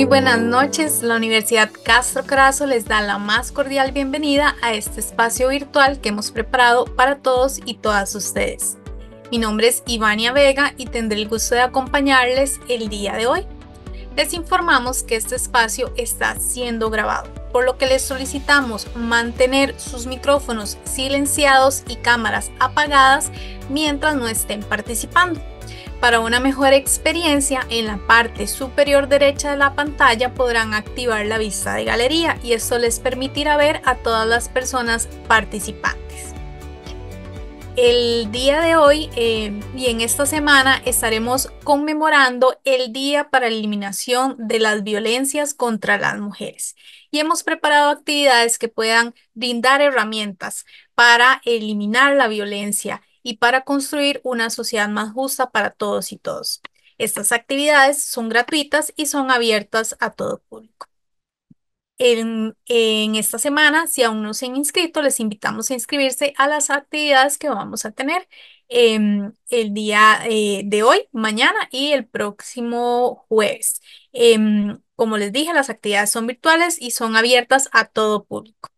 Muy buenas noches, la Universidad Castro Carazo les da la más cordial bienvenida a este espacio virtual que hemos preparado para todos y todas ustedes. Mi nombre es Ivania Vega y tendré el gusto de acompañarles el día de hoy. Les informamos que este espacio está siendo grabado, por lo que les solicitamos mantener sus micrófonos silenciados y cámaras apagadas mientras no estén participando. Para una mejor experiencia, en la parte superior derecha de la pantalla podrán activar la vista de galería y esto les permitirá ver a todas las personas participantes. El día de hoy eh, y en esta semana estaremos conmemorando el Día para la Eliminación de las Violencias contra las Mujeres y hemos preparado actividades que puedan brindar herramientas para eliminar la violencia y para construir una sociedad más justa para todos y todos. Estas actividades son gratuitas y son abiertas a todo público. En, en, esta semana, si aún no se han inscrito, les invitamos a inscribirse a las actividades que vamos a tener em, el día eh, de hoy, mañana y el próximo jueves. Em, como les dije, las actividades son virtuales y son abiertas a todo público.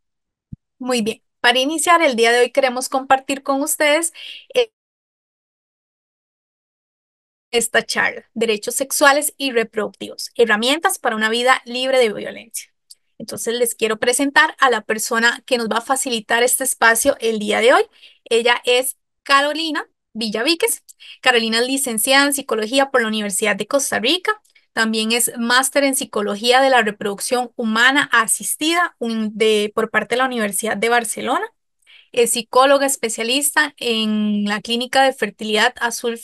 Muy bien. Para iniciar el día de hoy queremos compartir con ustedes eh, esta charla, derechos sexuales y reproductivos, herramientas para una vida libre de violencia. Entonces les quiero presentar a la persona que nos va a facilitar este espacio el día de hoy. Ella es Carolina Villavíquez. Carolina es licenciada en psicología por la Universidad de Costa Rica. También es máster en Psicología de la Reproducción Humana Asistida de, por parte de la Universidad de Barcelona. Es psicóloga especialista en la Clínica de Fertilidad Azul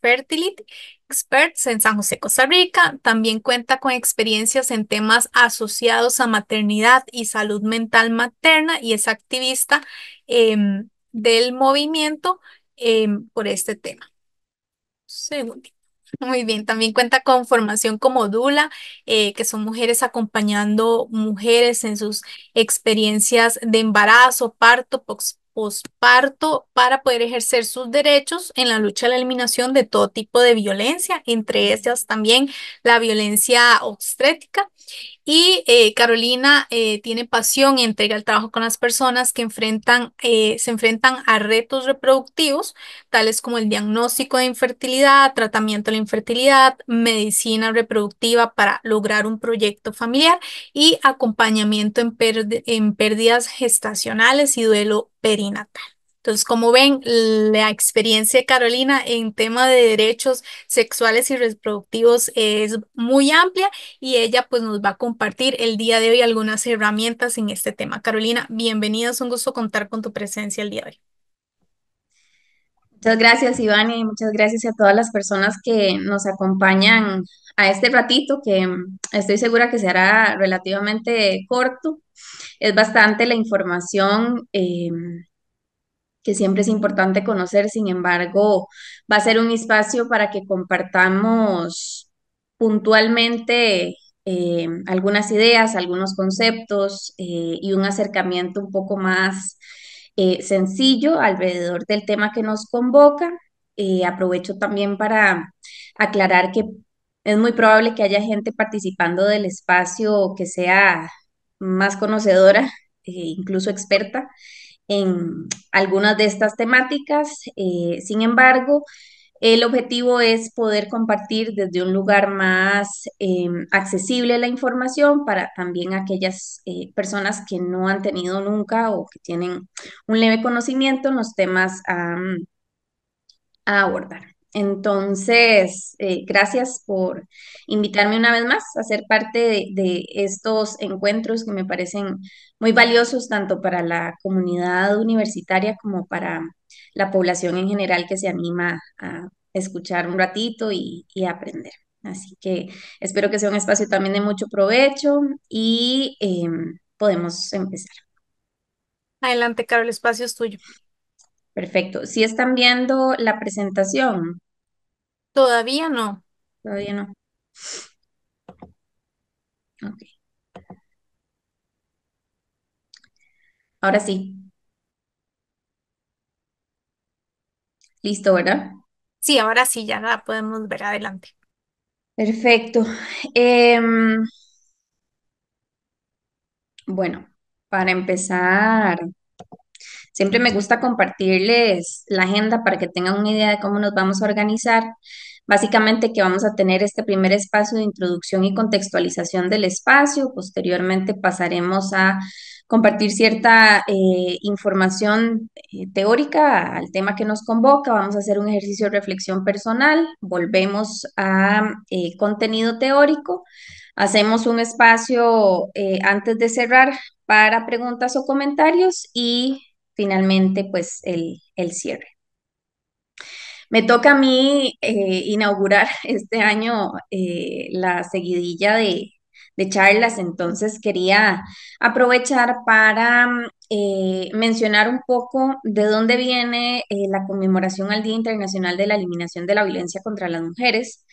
Fertility Experts en San José, Costa Rica. También cuenta con experiencias en temas asociados a maternidad y salud mental materna y es activista em, del movimiento em, por este tema. Segundito. Muy bien, también cuenta con formación como Dula, eh, que son mujeres acompañando mujeres en sus experiencias de embarazo, parto, posparto, para poder ejercer sus derechos en la lucha a la eliminación de todo tipo de violencia, entre ellas también la violencia obstétrica. Y eh, Carolina eh, tiene pasión y entrega el trabajo con las personas que eh, se enfrentan a retos reproductivos, tales como el diagnóstico de infertilidad, tratamiento de la infertilidad, medicina reproductiva para lograr un proyecto familiar y acompañamiento en pérdidas gestacionales y duelo perinatal. Entonces, como ven, la experiencia de Carolina en tema de derechos sexuales y reproductivos es muy amplia y ella pues nos va a compartir el día de hoy algunas herramientas en este tema. Carolina, bienvenida, es un gusto contar con tu presencia el día de hoy. Muchas gracias, Iván, y muchas gracias a todas las personas que nos acompañan a este ratito, que estoy segura que será relativamente corto. Es bastante la información. Eh, que siempre es importante conocer, sin embargo, va a ser un espacio para que compartamos puntualmente eh, algunas ideas, algunos conceptos eh, y un acercamiento un poco más eh, sencillo alrededor del tema que nos convoca. aprovecho también para aclarar que es muy probable que haya gente participando del espacio que sea más conocedora, incluso experta, en algunas de estas temáticas. Eh, sin embargo, el objetivo es poder compartir desde un lugar más eh, accesible la información para también aquellas eh, personas que no han tenido nunca o que tienen un leve conocimiento en los temas a abordar. Entonces, eh, gracias por invitarme una vez más a ser parte de, estos encuentros que me parecen muy valiosos tanto para la comunidad universitaria como para la población en general que se anima a escuchar un ratito y, aprender. Así que espero que sea un espacio también de mucho provecho y em, podemos empezar. Adelante, Carol, el espacio es tuyo. Perfecto. ¿Sí están viendo la presentación? Todavía no. Todavía no. Ahora sí. Listo, ¿verdad? Sí, ahora sí, ya la podemos ver adelante. Perfecto. Em, bueno, para empezar, Siempre me gusta compartirles la agenda para que tengan una idea de cómo nos vamos a organizar. Básicamente que vamos a tener este primer espacio de introducción y contextualización del espacio. Posteriormente pasaremos a compartir cierta eh, información eh, teórica al tema que nos convoca, vamos a hacer un ejercicio de reflexión personal, volvemos a eh, contenido teórico, hacemos un espacio antes de cerrar para preguntas o comentarios y finalmente pues el, cierre. Me toca a mí eh, inaugurar este año eh, la seguidilla de, charlas, entonces quería aprovechar para mm, eh, mencionar un poco de dónde viene la conmemoración al Día Internacional de la Eliminación de la Violencia contra las Mujeres,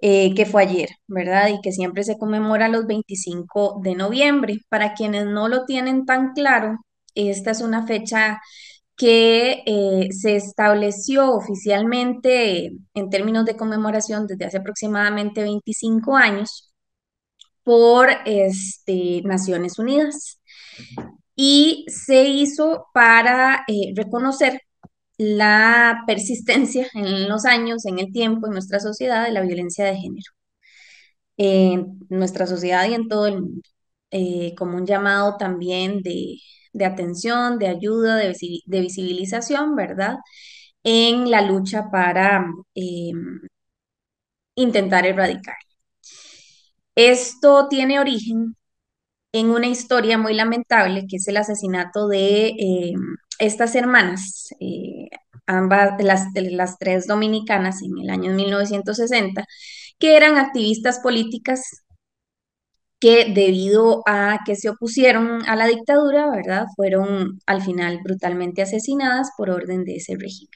que fue ayer, ¿verdad? Y que siempre se conmemora los 25 de noviembre. Para quienes no lo tienen tan claro, esta es una fecha que eh, se estableció oficialmente en términos de conmemoración desde hace aproximadamente 25 años por este, Naciones Unidas y se hizo para eh, reconocer la persistencia en los años, en el tiempo, en nuestra sociedad de la violencia de género, en nuestra sociedad y en todo el mundo, eh, como un llamado también de, de atención, de ayuda, de, visibilización, ¿verdad? En la lucha para em, intentar erradicar. Esto tiene origen en una historia muy lamentable que es el asesinato de em, estas hermanas, eh, ambas, de las tres dominicanas en el año 1960, que eran activistas políticas que debido a que se opusieron a la dictadura, ¿verdad? Fueron al final brutalmente asesinadas por orden de ese régimen.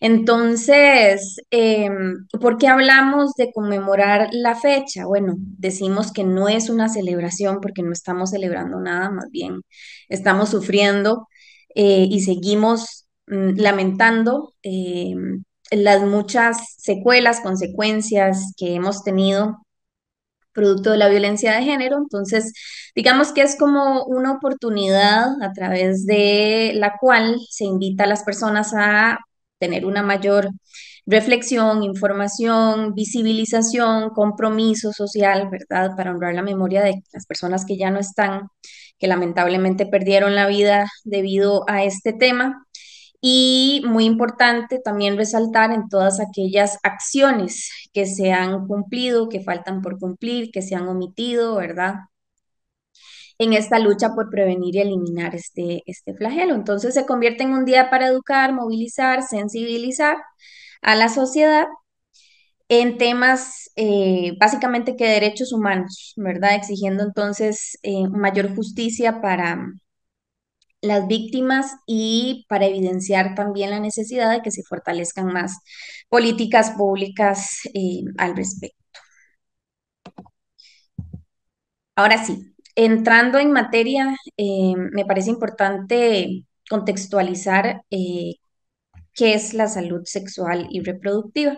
Entonces, em, ¿por qué hablamos de conmemorar la fecha? Bueno, decimos que no es una celebración porque no estamos celebrando nada, más bien estamos sufriendo eh, y seguimos mm, lamentando em, las muchas secuelas, consecuencias que hemos tenido producto de la violencia de género. Entonces, digamos que es como una oportunidad a través de la cual se invita a las personas a tener una mayor reflexión, información, visibilización, compromiso social, ¿verdad? Para honrar la memoria de las personas que ya no están, que lamentablemente perdieron la vida debido a este tema. Y muy importante también resaltar en todas aquellas acciones que se han cumplido, que faltan por cumplir, que se han omitido, ¿verdad? En esta lucha por prevenir y eliminar este, este flagelo. Entonces se convierte en un día para educar, movilizar, sensibilizar a la sociedad en temas eh, básicamente que derechos humanos, ¿verdad? Exigiendo entonces eh, mayor justicia para las víctimas y para evidenciar también la necesidad de que se fortalezcan más políticas públicas eh, al respecto. Ahora sí, entrando en materia, eh, me parece importante contextualizar eh, qué es la salud sexual y reproductiva.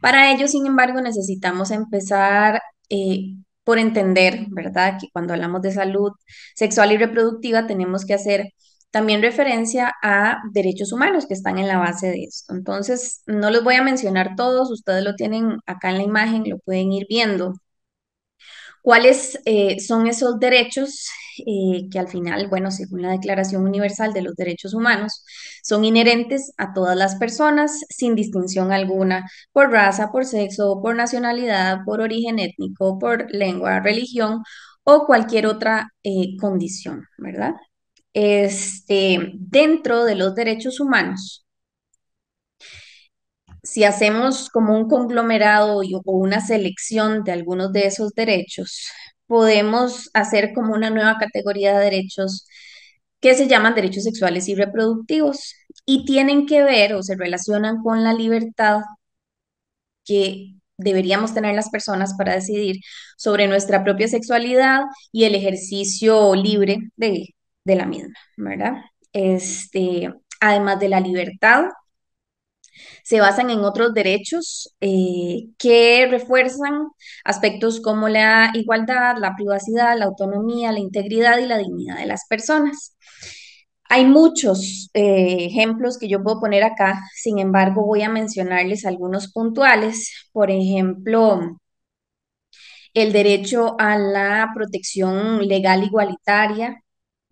Para ello, sin embargo, necesitamos empezar por entender, ¿verdad?, que cuando hablamos de salud sexual y reproductiva tenemos que hacer también referencia a derechos humanos que están en la base de esto. Entonces, no los voy a mencionar todos, ustedes lo tienen acá en la imagen, lo pueden ir viendo. ¿Cuáles eh, son esos derechos eh, que al final, bueno, según la Declaración Universal de los Derechos Humanos, son inherentes a todas las personas sin distinción alguna por raza, por sexo, por nacionalidad, por origen étnico, por lengua, religión o cualquier otra eh, condición, ¿verdad? este, dentro de los derechos humanos, si hacemos como un conglomerado o una selección de algunos de esos derechos, podemos hacer como una nueva categoría de derechos que se llaman derechos sexuales y reproductivos y tienen que ver o se relacionan con la libertad que deberíamos tener las personas para decidir sobre nuestra propia sexualidad y el ejercicio libre de, de la misma, ¿verdad? Este, además de la libertad, se basan en otros derechos eh, que refuerzan aspectos como la igualdad, la privacidad, la autonomía, la integridad y la dignidad de las personas. Hay muchos eh, ejemplos que yo puedo poner acá, sin embargo voy a mencionarles algunos puntuales. Por ejemplo, el derecho a la protección legal igualitaria,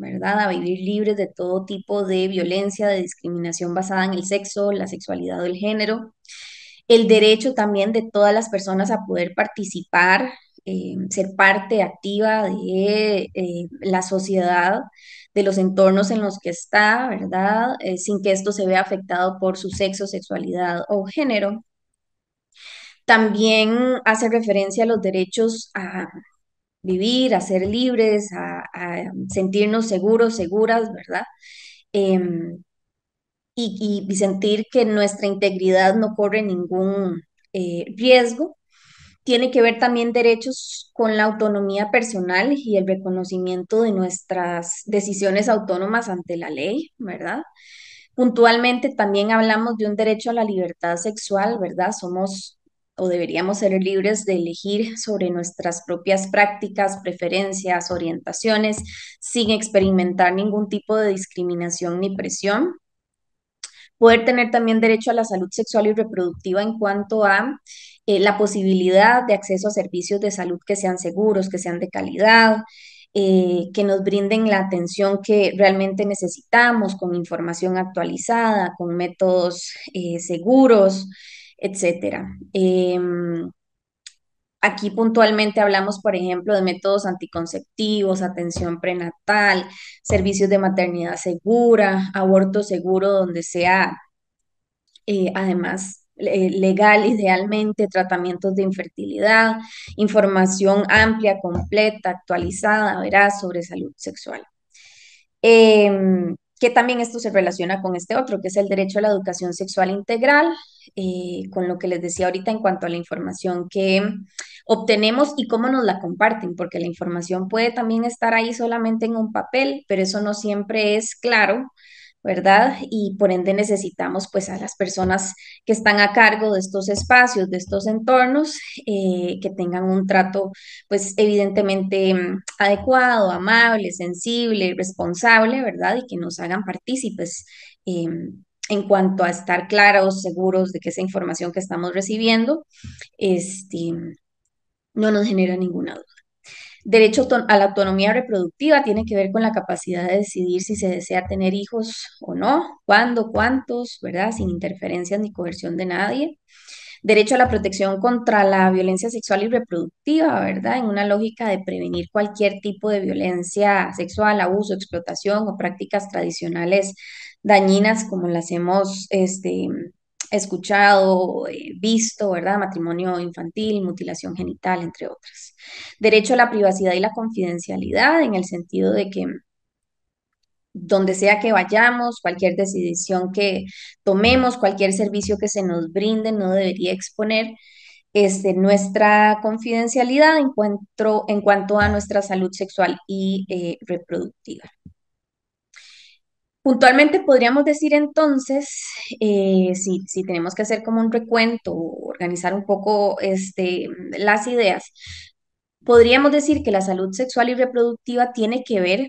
¿verdad? A vivir libres de todo tipo de violencia, de discriminación basada en el sexo, la sexualidad o el género. El derecho también de todas las personas a poder participar, eh, ser parte activa de eh, la sociedad, de los entornos en los que está, ¿verdad? Eh, sin que esto se vea afectado por su sexo, sexualidad o género. También hace referencia a los derechos a vivir, a ser libres, a, sentirnos seguros, seguras, ¿verdad? Em, y, sentir que nuestra integridad no corre ningún eh, riesgo. Tiene que ver también derechos con la autonomía personal y el reconocimiento de nuestras decisiones autónomas ante la ley, ¿verdad? Puntualmente también hablamos de un derecho a la libertad sexual, ¿verdad? Somos o deberíamos ser libres de elegir sobre nuestras propias prácticas, preferencias, orientaciones, sin experimentar ningún tipo de discriminación ni presión. Poder tener también derecho a la salud sexual y reproductiva en cuanto a eh, la posibilidad de acceso a servicios de salud que sean seguros, que sean de calidad, eh, que nos brinden la atención que realmente necesitamos con información actualizada, con métodos eh, seguros, etcétera. Em, aquí puntualmente hablamos, por ejemplo, de métodos anticonceptivos, atención prenatal, servicios de maternidad segura, aborto seguro donde sea, eh, además, legal idealmente, tratamientos de infertilidad, información amplia, completa, actualizada, verás, sobre salud sexual. Em, que también esto se relaciona con este otro, que es el derecho a la educación sexual integral, eh, con lo que les decía ahorita en cuanto a la información que obtenemos y cómo nos la comparten, porque la información puede también estar ahí solamente en un papel, pero eso no siempre es claro ¿verdad? Y por ende necesitamos pues a las personas que están a cargo de estos espacios, de estos entornos, eh, que tengan un trato pues evidentemente mm, adecuado, amable, sensible, responsable, ¿verdad? Y que nos hagan partícipes. Eh, en cuanto a estar claros, seguros de que esa información que estamos recibiendo este, no nos genera ninguna duda. Derecho a la autonomía reproductiva tiene que ver con la capacidad de decidir si se desea tener hijos o no, cuándo, cuántos, ¿verdad? Sin interferencias ni coerción de nadie. Derecho a la protección contra la violencia sexual y reproductiva, ¿verdad? En una lógica de prevenir cualquier tipo de violencia sexual, abuso, explotación o prácticas tradicionales dañinas como las hemos este, escuchado, eh, visto, ¿verdad? Matrimonio infantil, mutilación genital, entre otras. Derecho a la privacidad y la confidencialidad, en el sentido de que donde sea que vayamos, cualquier decisión que tomemos, cualquier servicio que se nos brinde, no debería exponer este, nuestra confidencialidad en cuanto, a nuestra salud sexual y eh, reproductiva. Puntualmente podríamos decir entonces, eh, si, tenemos que hacer como un recuento, organizar un poco este, las ideas, podríamos decir que la salud sexual y reproductiva tiene que ver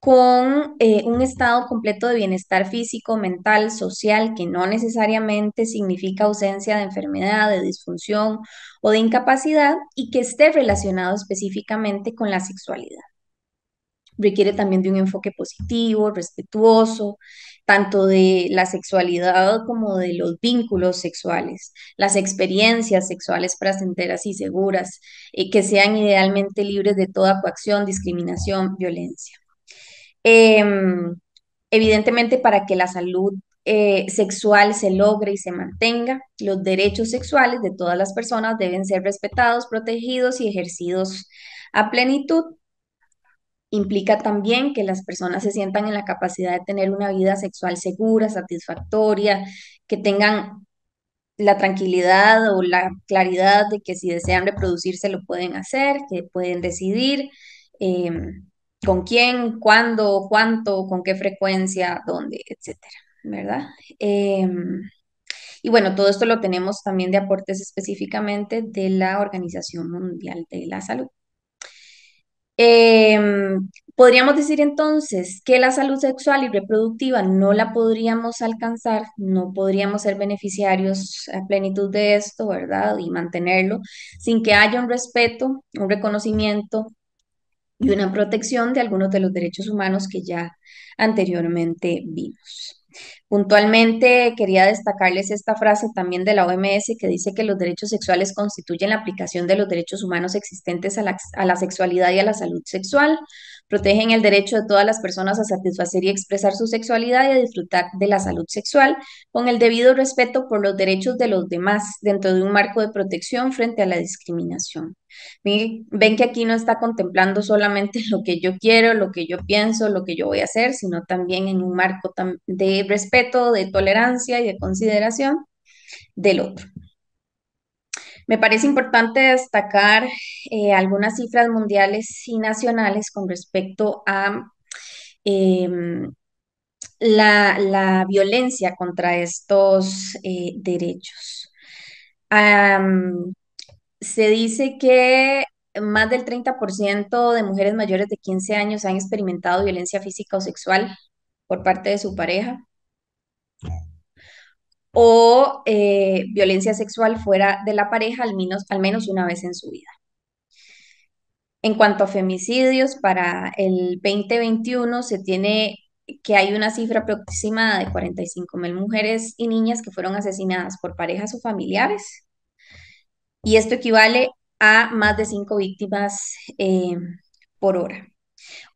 con eh, un estado completo de bienestar físico, mental, social, que no necesariamente significa ausencia de enfermedad, de disfunción o de incapacidad y que esté relacionado específicamente con la sexualidad requiere también de un enfoque positivo, respetuoso, tanto de la sexualidad como de los vínculos sexuales, las experiencias sexuales placenteras y seguras, y eh, que sean idealmente libres de toda coacción, discriminación, violencia. Em, evidentemente, para que la salud eh, sexual se logre y se mantenga, los derechos sexuales de todas las personas deben ser respetados, protegidos y ejercidos a plenitud implica también que las personas se sientan en la capacidad de tener una vida sexual segura, satisfactoria, que tengan la tranquilidad o la claridad de que si desean reproducirse lo pueden hacer, que pueden decidir em, con quién, cuándo, cuánto, con qué frecuencia, dónde, etcétera, ¿verdad? Em, y bueno, todo esto lo tenemos también de aportes específicamente de la Organización Mundial de la Salud. Em, podríamos decir entonces que la salud sexual y reproductiva no la podríamos alcanzar, no podríamos ser beneficiarios a plenitud de esto, ¿verdad? Y mantenerlo sin que haya un respeto, un reconocimiento y una protección de algunos de los derechos humanos que ya anteriormente vimos. Puntualmente quería destacarles esta frase también de la OMS que dice que los derechos sexuales constituyen la aplicación de los derechos humanos existentes a la, sexualidad y a la salud sexual protegen el derecho de todas las personas a satisfacer y expresar su sexualidad y a disfrutar de la salud sexual con el debido respeto por los derechos de los demás dentro de un marco de protección frente a la discriminación. Ven que aquí no está contemplando solamente lo que yo quiero, lo que yo pienso, lo que yo voy a hacer, sino también en un marco de respeto, de tolerancia y de consideración del otro. Me parece importante destacar eh, algunas cifras mundiales y nacionales con respecto a em, la, violencia contra estos eh, derechos. se dice que más del 30% de mujeres mayores de 15 años han experimentado violencia física o sexual por parte de su pareja o eh, violencia sexual fuera de la pareja al menos, al menos una vez en su vida. En cuanto a femicidios, para el 2021 se tiene que hay una cifra aproximada de 45 mil mujeres y niñas que fueron asesinadas por parejas o familiares. Y esto equivale a más de cinco víctimas eh, por hora.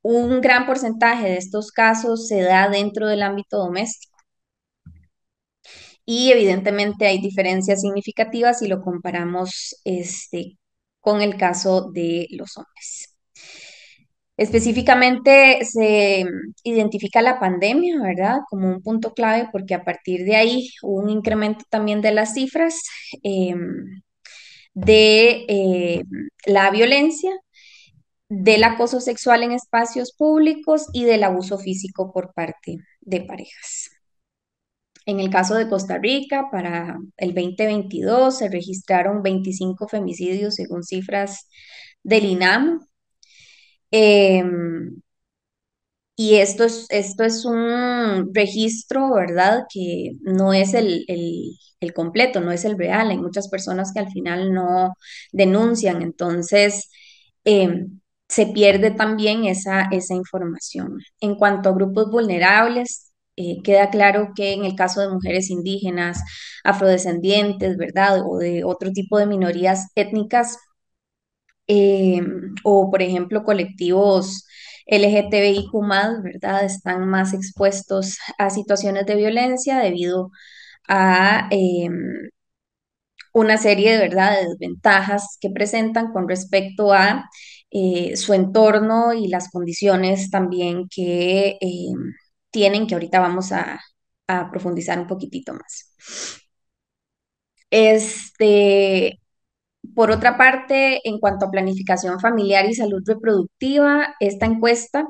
Un gran porcentaje de estos casos se da dentro del ámbito doméstico y evidentemente hay diferencias significativas si lo comparamos este, con el caso de los hombres. Específicamente se identifica la pandemia, ¿verdad? Como un punto clave porque a partir de ahí hubo un incremento también de las cifras eh, de eh, la violencia, del acoso sexual en espacios públicos y del abuso físico por parte de parejas. En el caso de Costa Rica, para el 2022 se registraron 25 femicidios según cifras del INAM. Em, y esto es, esto es un registro, ¿verdad? Que no es el, el, completo, no es el real. Hay muchas personas que al final no denuncian, entonces em, se pierde también esa, esa información. En cuanto a grupos vulnerables, eh, queda claro que en el caso de mujeres indígenas, afrodescendientes, ¿verdad? O de otro tipo de minorías étnicas, eh, o por ejemplo colectivos LGTBIQ ¿verdad? Están más expuestos a situaciones de violencia debido a em, una serie de, ¿verdad? de desventajas que presentan con respecto a eh, su entorno y las condiciones también que em, tienen, que ahorita vamos a, profundizar un poquitito más. Este, por otra parte, en cuanto a planificación familiar y salud reproductiva, esta encuesta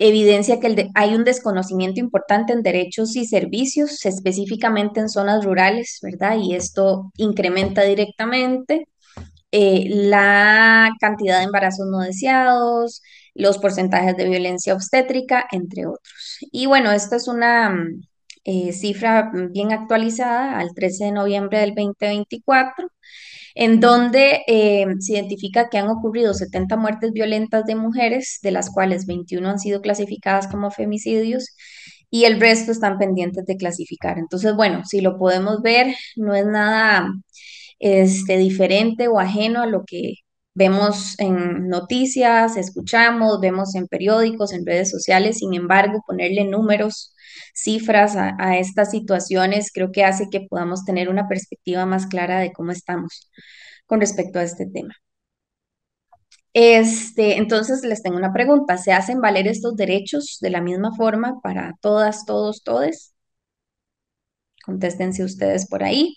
evidencia que hay un desconocimiento importante en derechos y servicios, específicamente en zonas rurales, ¿verdad? Y esto incrementa directamente eh, la cantidad de embarazos no deseados, los porcentajes de violencia obstétrica, entre otros. Y bueno, esta es una mm, eh, cifra bien actualizada al 13 de noviembre del 2024 en donde eh, se identifica que han ocurrido 70 muertes violentas de mujeres, de las cuales 21 han sido clasificadas como femicidios y el resto están pendientes de clasificar. Entonces, bueno, si lo podemos ver, no es nada este, diferente o ajeno a lo que vemos en noticias, escuchamos, vemos en periódicos, en redes sociales, sin embargo, ponerle números, cifras a, estas situaciones creo que hace que podamos tener una perspectiva más clara de cómo estamos con respecto a este tema. Este, entonces les tengo una pregunta, ¿se hacen valer estos derechos de la misma forma para todas, todos, todes? Contéstense ustedes por ahí.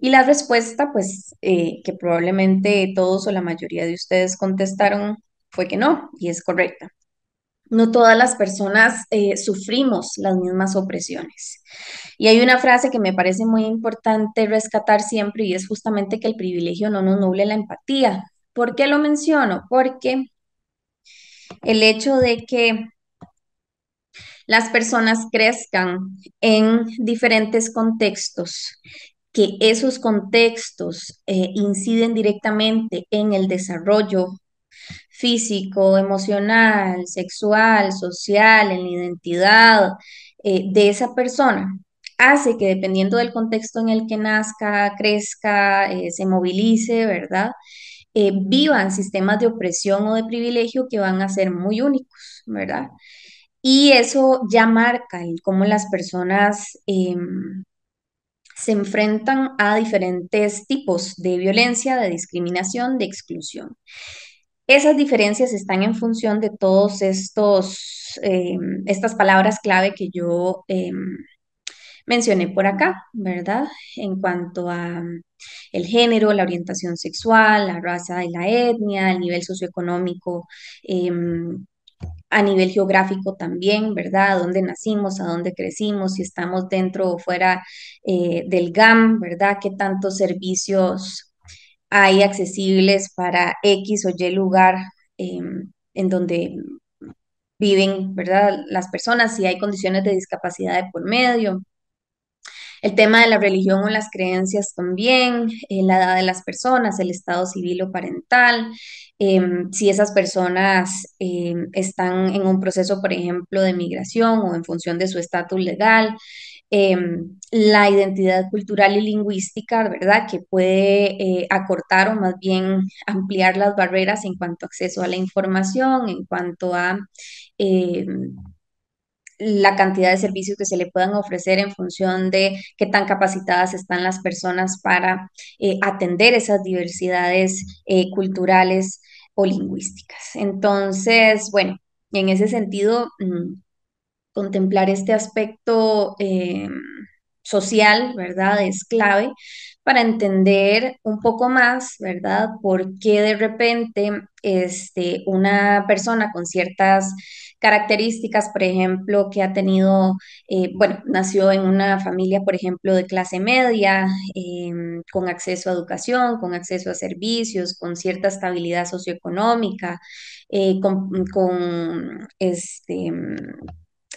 Y la respuesta, pues, eh, que probablemente todos o la mayoría de ustedes contestaron fue que no, y es correcta. No todas las personas eh, sufrimos las mismas opresiones. Y hay una frase que me parece muy importante rescatar siempre y es justamente que el privilegio no nos nuble la empatía. ¿Por qué lo menciono? Porque el hecho de que las personas crezcan en diferentes contextos, que esos contextos eh, inciden directamente en el desarrollo físico, emocional, sexual, social, en la identidad eh, de esa persona, hace que dependiendo del contexto en el que nazca, crezca, eh, se movilice, ¿verdad? vivan sistemas de opresión o de privilegio que van a ser muy únicos, ¿verdad? Y eso ya marca cómo las personas em, se enfrentan a diferentes tipos de violencia, de discriminación, de exclusión. Esas diferencias están en función de todos estos, em, estas palabras clave que yo em, mencioné por acá, ¿verdad? En cuanto a mm, el género, la orientación sexual, la raza y la etnia, el nivel socioeconómico, em, a nivel geográfico también, ¿verdad? dónde nacimos, a dónde crecimos, si estamos dentro o fuera eh, del GAM, ¿verdad? ¿Qué tantos servicios hay accesibles para X o Y lugar em, en donde viven, ¿verdad? Las personas, si hay condiciones de discapacidad por medio. El tema de la religión o las creencias también, eh, la edad de las personas, el estado civil o parental, Em, si esas personas em, están en un proceso, por ejemplo, de migración o en función de su estatus legal, em, la identidad cultural y lingüística, ¿verdad? Que puede eh, acortar o más bien ampliar las barreras en cuanto a acceso a la información, en cuanto a la cantidad de servicios que se le puedan ofrecer en función de qué tan capacitadas están las personas para eh, atender esas diversidades eh, culturales o lingüísticas. Entonces, bueno, en ese sentido, mm, contemplar este aspecto em, social, ¿verdad? Es clave para entender un poco más, ¿verdad? Por qué de repente este, una persona con ciertas características, por ejemplo, que ha tenido, eh, bueno, nació en una familia, por ejemplo, de clase media, em, con acceso a educación, con acceso a servicios, con cierta estabilidad socioeconómica, eh, con, con, este,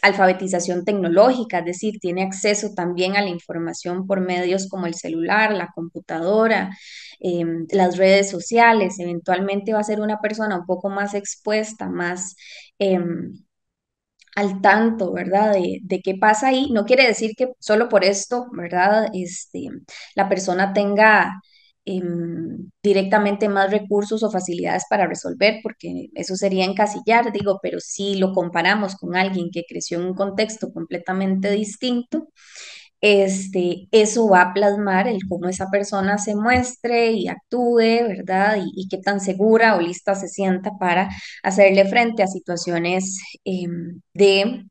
alfabetización tecnológica, es decir, tiene acceso también a la información por medios como el celular, la computadora, em, las redes sociales. Eventualmente va a ser una persona un poco más expuesta, más... Em, al tanto, ¿verdad? De, qué pasa ahí. No quiere decir que solo por esto, ¿verdad? Este, la persona tenga Em, directamente más recursos o facilidades para resolver, porque eso sería encasillar, digo, pero si lo comparamos con alguien que creció en un contexto completamente distinto, este, eso va a plasmar el cómo esa persona se muestre y actúe, ¿verdad? Y, qué tan segura o lista se sienta para hacerle frente a situaciones em, de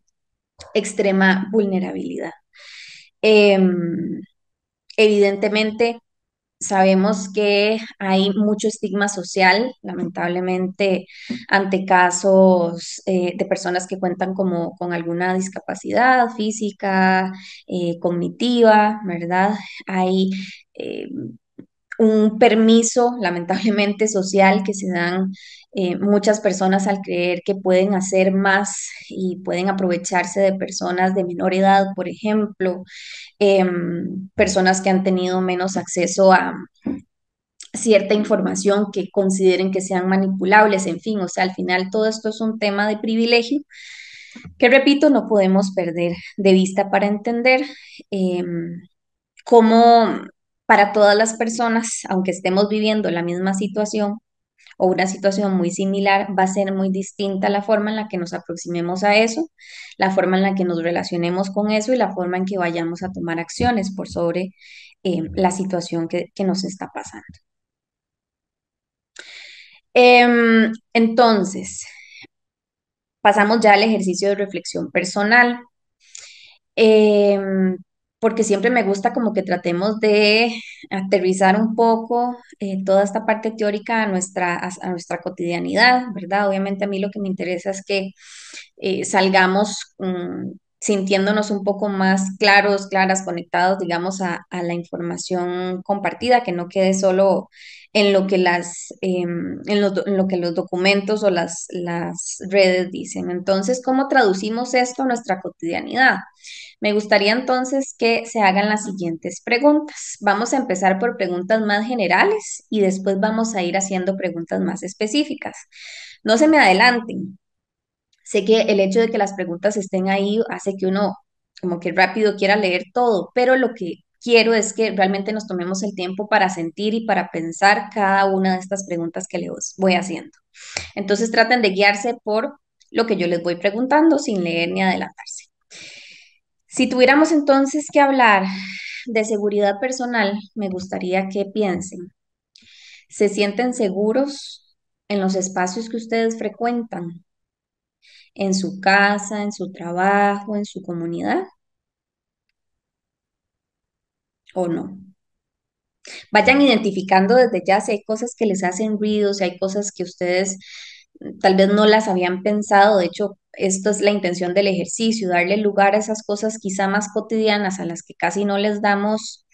extrema vulnerabilidad. Em, evidentemente, Sabemos que hay mucho estigma social, lamentablemente, ante casos eh, de personas que cuentan como, con alguna discapacidad física, eh, cognitiva, ¿verdad? Hay eh, un permiso, lamentablemente, social que se dan eh, muchas personas al creer que pueden hacer más y pueden aprovecharse de personas de menor edad, por ejemplo, em, personas que han tenido menos acceso a cierta información que consideren que sean manipulables, en fin, o sea, al final todo esto es un tema de privilegio que, repito, no podemos perder de vista para entender em, cómo para todas las personas, aunque estemos viviendo la misma situación, o una situación muy similar, va a ser muy distinta la forma en la que nos aproximemos a eso, la forma en la que nos relacionemos con eso y la forma en que vayamos a tomar acciones por sobre eh, la situación que, nos está pasando. Em, entonces, pasamos ya al ejercicio de reflexión personal. Em, porque siempre me gusta como que tratemos de aterrizar un poco eh, toda esta parte teórica a nuestra, a, nuestra cotidianidad, ¿verdad? Obviamente a mí lo que me interesa es que eh, salgamos mm, sintiéndonos un poco más claros, claras, conectados, digamos, a, la información compartida, que no quede solo en lo que, las, em, lo, que los documentos o las, las redes dicen. Entonces, ¿cómo traducimos esto a nuestra cotidianidad? Me gustaría entonces que se hagan las siguientes preguntas. Vamos a empezar por preguntas más generales y después vamos a ir haciendo preguntas más específicas. No se me adelanten. Sé que el hecho de que las preguntas estén ahí hace que uno como que rápido quiera leer todo, pero lo que quiero es que realmente nos tomemos el tiempo para sentir y para pensar cada una de estas preguntas que les voy haciendo. Entonces traten de guiarse por lo que yo les voy preguntando sin leer ni adelantarse. Si tuviéramos entonces que hablar de seguridad personal, me gustaría que piensen, ¿se sienten seguros en los espacios que ustedes frecuentan? ¿En su casa, en su trabajo, en su comunidad? ¿O no? Vayan identificando desde ya si hay cosas que les hacen ruido, si hay cosas que ustedes tal vez no las habían pensado, de hecho, esto es la intención del ejercicio, darle lugar a esas cosas quizá más cotidianas a las que casi no les damos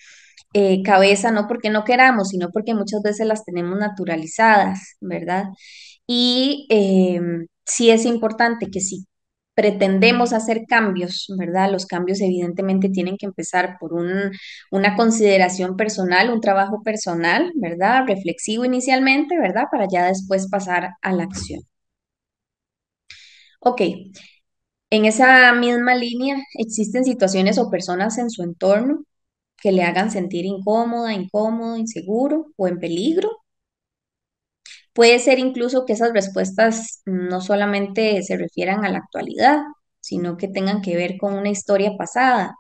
eh, cabeza, no porque no queramos, sino porque muchas veces las tenemos naturalizadas, ¿verdad? Y eh, sí es importante que sí pretendemos hacer cambios, ¿verdad? Los cambios evidentemente tienen que empezar por una consideración personal, un trabajo personal, ¿verdad? Reflexivo inicialmente, ¿verdad? Para ya después pasar a la acción. Ok, en esa misma línea existen situaciones o personas en su entorno que le hagan sentir incómoda, incómodo, inseguro o en peligro, Puede ser incluso que esas respuestas no solamente se refieran a la actualidad, sino que tengan que ver con una historia pasada.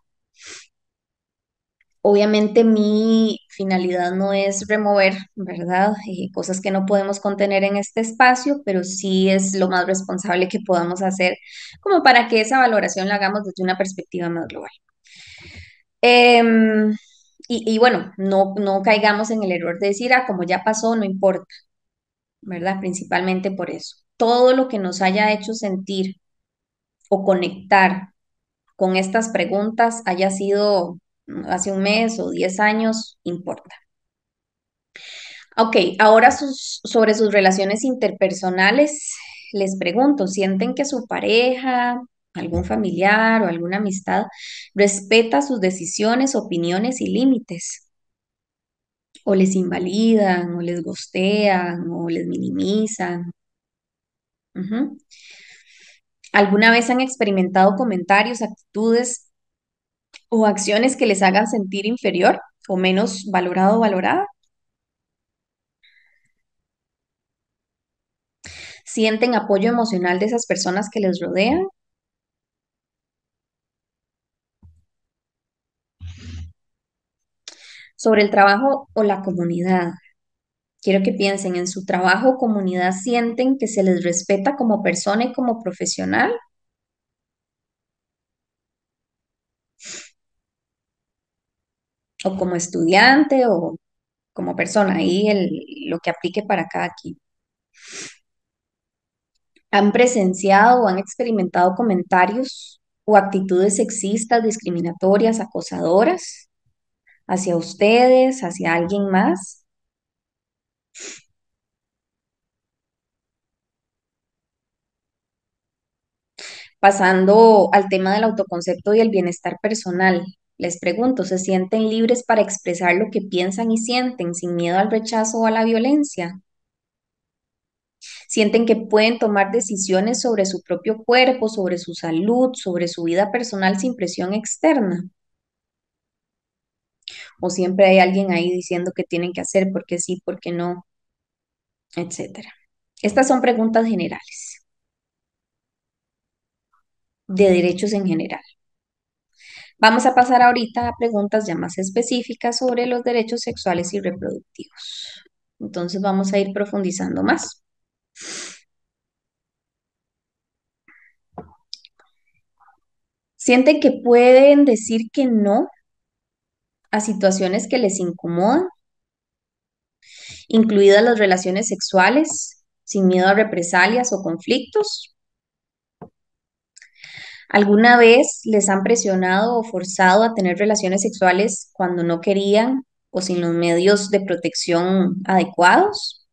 Obviamente mi finalidad no es remover, ¿verdad? Eh, cosas que no podemos contener en este espacio, pero sí es lo más responsable que podamos hacer como para que esa valoración la hagamos desde una perspectiva más global. Em, y, y, bueno, no, no caigamos en el error de decir, ah, como ya pasó, no importa. ¿verdad? Principalmente por eso. Todo lo que nos haya hecho sentir o conectar con estas preguntas haya sido mm, hace un mes o diez años, importa. Ok, ahora sobre sus relaciones interpersonales, les pregunto, ¿sienten que su pareja, algún familiar o alguna amistad respeta sus decisiones, opiniones y límites? o les invalidan, o les gostean, o les minimizan. ¿Alguna vez han experimentado comentarios, actitudes o acciones que les hagan sentir inferior o menos valorado o valorada? ¿Sienten apoyo emocional de esas personas que les rodean? sobre el trabajo o la comunidad. Quiero que piensen en su trabajo o comunidad, sienten que se les respeta como persona y como profesional. O como estudiante o como persona, ahí el, lo que aplique para cada quien. ¿Han presenciado o han experimentado comentarios o actitudes sexistas, discriminatorias, acosadoras? hacia ustedes, hacia alguien más. Pasando al tema del autoconcepto y el bienestar personal, les pregunto, ¿se sienten libres para expresar lo que piensan y sienten sin miedo al rechazo o a la violencia? Sienten que pueden tomar decisiones sobre su propio cuerpo, sobre su salud, sobre su vida personal sin presión externa o siempre hay alguien ahí diciendo que tienen que hacer, porque sí, porque no, etcétera. Estas son preguntas generales de derechos en general. Vamos a pasar ahorita a preguntas ya más específicas sobre los derechos sexuales y reproductivos. Entonces vamos a ir profundizando más. ¿Sienten que pueden decir que no a situaciones que les incomodan, incluidas las relaciones sexuales, sin miedo a represalias o conflictos. ¿Alguna vez les han presionado o forzado a tener relaciones sexuales cuando no querían o sin los medios de protección adecuados?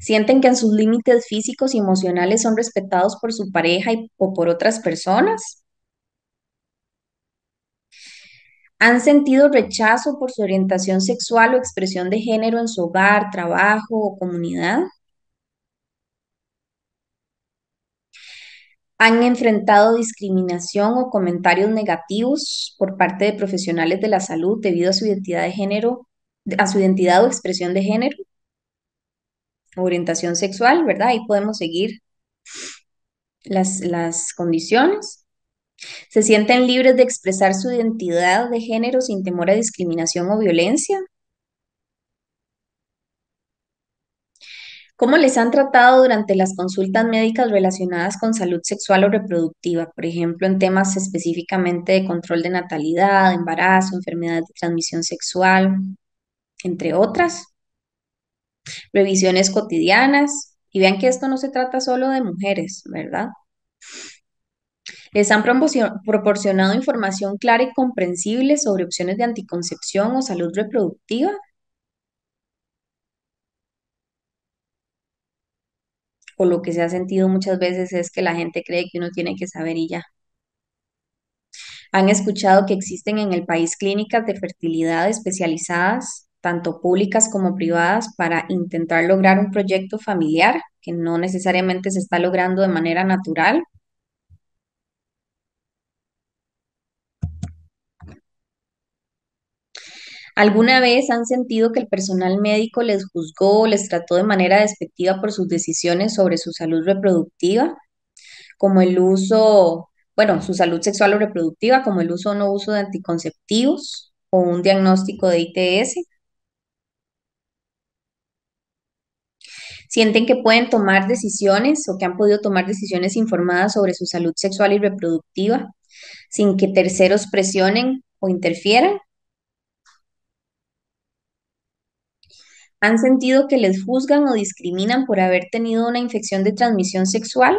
¿Sienten que sus límites físicos y emocionales son respetados por su pareja o por otras personas? han sentido rechazo por su orientación sexual o expresión de género en su hogar, trabajo o comunidad. han enfrentado discriminación o comentarios negativos por parte de profesionales de la salud debido a su identidad de género, a su identidad o expresión de género, orientación sexual, ¿verdad? Ahí podemos seguir las, las condiciones. ¿Se sienten libres de expresar su identidad de género sin temor a discriminación o violencia? ¿Cómo les han tratado durante las consultas médicas relacionadas con salud sexual o reproductiva, por ejemplo, en temas específicamente de control de natalidad, embarazo, enfermedades de transmisión sexual, entre otras? Revisiones cotidianas. Y vean que esto no se trata solo de mujeres, ¿verdad? Les han proporcionado información clara y comprensible sobre opciones de anticoncepción o salud reproductiva. O lo que se ha sentido muchas veces es que la gente cree que uno tiene que saber y ya. Han escuchado que existen en el país clínicas de fertilidad especializadas tanto públicas como privadas, para intentar lograr un proyecto familiar que no necesariamente se está logrando de manera natural. ¿Alguna vez han sentido que el personal médico les juzgó o les trató de manera despectiva por sus decisiones sobre su salud reproductiva? Como el uso, bueno, su salud sexual o reproductiva, como el uso o no uso de anticonceptivos o un diagnóstico de ITS. Sienten que pueden tomar decisiones o que han podido tomar decisiones informadas sobre su salud sexual y reproductiva sin que terceros presionen o interfieran. ¿Han sentido que les juzgan o discriminan por haber tenido una infección de transmisión sexual?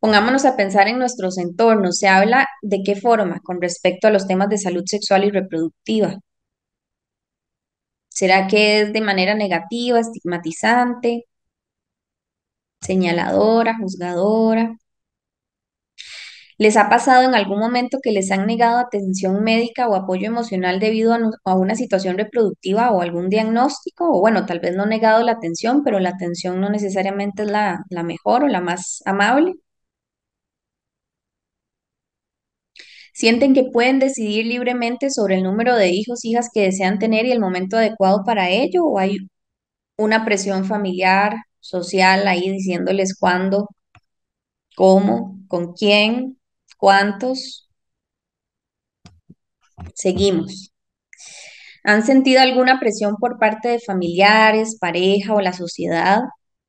Pongámonos a pensar en nuestros entornos. ¿Se habla de qué forma con respecto a los temas de salud sexual y reproductiva? ¿Será que es de manera negativa, estigmatizante, señaladora, juzgadora? ¿Les ha pasado en algún momento que les han negado atención médica o apoyo emocional debido a, una situación reproductiva o algún diagnóstico? O bueno, tal vez no negado la atención, pero la atención no necesariamente es la, la mejor o la más amable. Sienten que pueden decidir libremente sobre el número de hijos, hijas que desean tener y el momento adecuado para ello, o hay una presión familiar, social ahí diciéndoles cuándo, cómo, con quién, ¿Cuántos? Seguimos. ¿Han sentido alguna presión por parte de familiares, pareja o la sociedad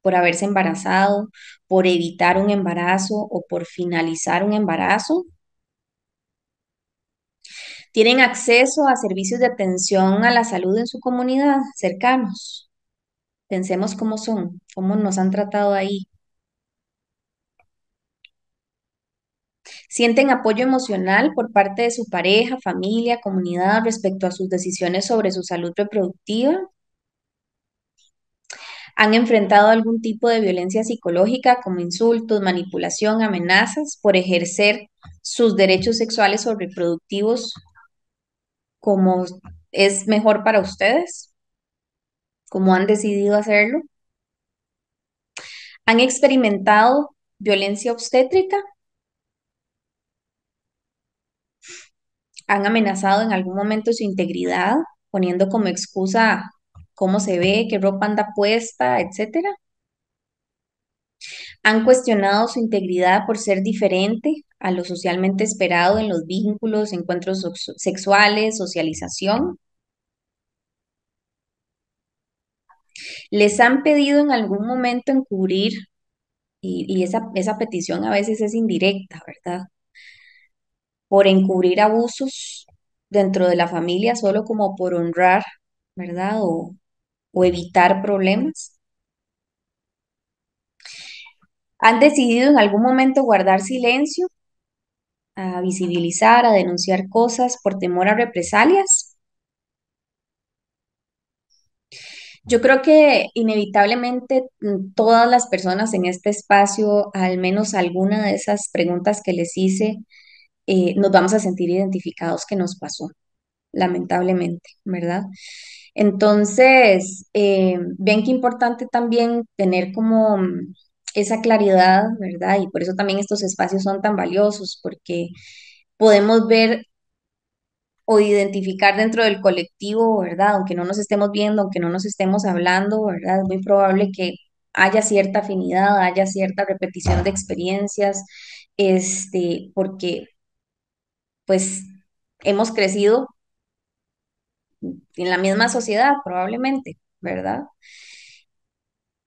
por haberse embarazado, por evitar un embarazo o por finalizar un embarazo? ¿Tienen acceso a servicios de atención a la salud en su comunidad cercanos? Pensemos cómo son, cómo nos han tratado ahí, Sienten apoyo emocional por parte de su pareja, familia, comunidad respecto a sus decisiones sobre su salud reproductiva. Han enfrentado algún tipo de violencia psicológica como insultos, manipulación, amenazas por ejercer sus derechos sexuales o reproductivos como es mejor para ustedes, como han decidido hacerlo. Han experimentado violencia obstétrica han amenazado en algún momento su integridad, poniendo como excusa cómo se ve, qué ropa anda puesta, etcétera. Han cuestionado su integridad por ser diferente a lo socialmente esperado en los vínculos, encuentros sexuales, socialización. Les han pedido en algún momento encubrir, y, esa, esa petición a veces es indirecta, ¿verdad? por encubrir abusos dentro de la familia, solo como por honrar, ¿verdad? O, o evitar problemas. Han decidido en algún momento guardar silencio, a visibilizar, a denunciar cosas por temor a represalias. Yo creo que inevitablemente mm, todas las personas en este espacio, al menos alguna de esas preguntas que les hice, eh, nos vamos a sentir identificados que nos pasó, lamentablemente, ¿verdad? Entonces, ¿ven eh, qué importante también tener como mm, esa claridad, ¿verdad? Y por eso también estos espacios son tan valiosos, porque podemos ver o identificar dentro del colectivo, ¿verdad? Aunque no nos estemos viendo, aunque no nos estemos hablando, ¿verdad? Es muy probable que haya cierta afinidad, haya cierta repetición de experiencias, este, porque pues hemos crecido en la misma sociedad probablemente, ¿verdad?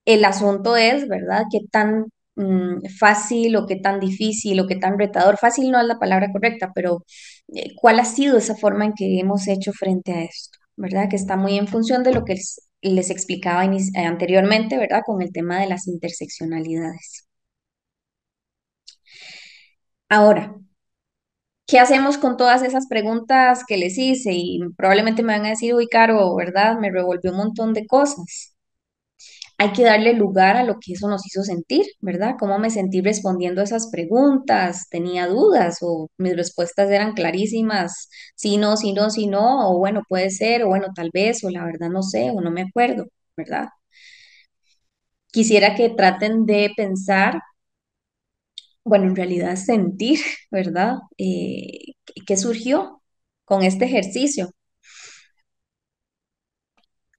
El asunto es, ¿verdad?, qué tan mm, fácil o qué tan difícil o qué tan retador, fácil no es la palabra correcta, pero eh, cuál ha sido esa forma en que hemos hecho frente a esto, ¿verdad? Que está muy en función de lo que les, les explicaba eh, anteriormente, ¿verdad?, con el tema de las interseccionalidades. Ahora, ¿qué hacemos con todas esas preguntas que les hice? Y probablemente me van a decir, uy, Caro, ¿verdad? Me revolvió un montón de cosas. Hay que darle lugar a lo que eso nos hizo sentir, ¿verdad? ¿Cómo me sentí respondiendo a esas preguntas? ¿Tenía dudas o mis respuestas eran clarísimas? Sí, no, sí, no, sí, no, o bueno, puede ser, o bueno, tal vez, o la verdad no sé, o no me acuerdo, ¿verdad? Quisiera que traten de pensar bueno, en realidad sentir, ¿verdad? Eh, ¿Qué surgió con este ejercicio?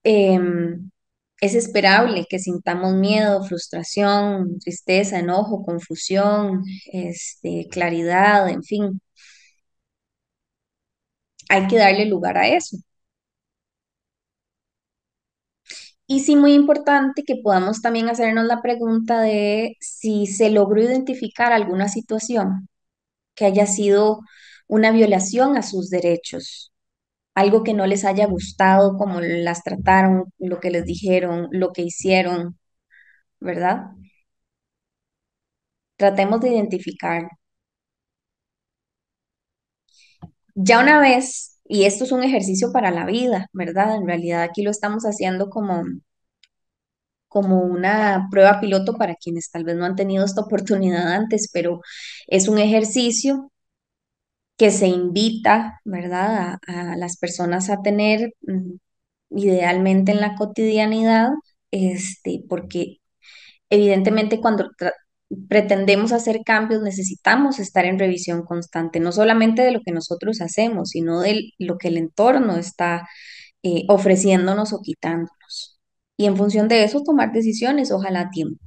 Em, es esperable que sintamos miedo, frustración, tristeza, enojo, confusión, este, claridad, en fin. Hay que darle lugar a eso. Y sí, muy importante que podamos también hacernos la pregunta de si se logró identificar alguna situación que haya sido una violación a sus derechos, algo que no les haya gustado, como las trataron, lo que les dijeron, lo que hicieron, ¿verdad? Tratemos de identificar. Ya una vez y esto es un ejercicio para la vida, ¿verdad? En realidad aquí lo estamos haciendo como, como una prueba piloto para quienes tal vez no han tenido esta oportunidad antes, pero es un ejercicio que se invita, ¿verdad?, a, las personas a tener mm, idealmente en la cotidianidad, este, porque evidentemente cuando pretendemos hacer cambios, necesitamos estar en revisión constante, no solamente de lo que nosotros hacemos, sino de lo que el entorno está eh, ofreciéndonos o quitándonos. Y en función de eso, tomar decisiones, ojalá a tiempo.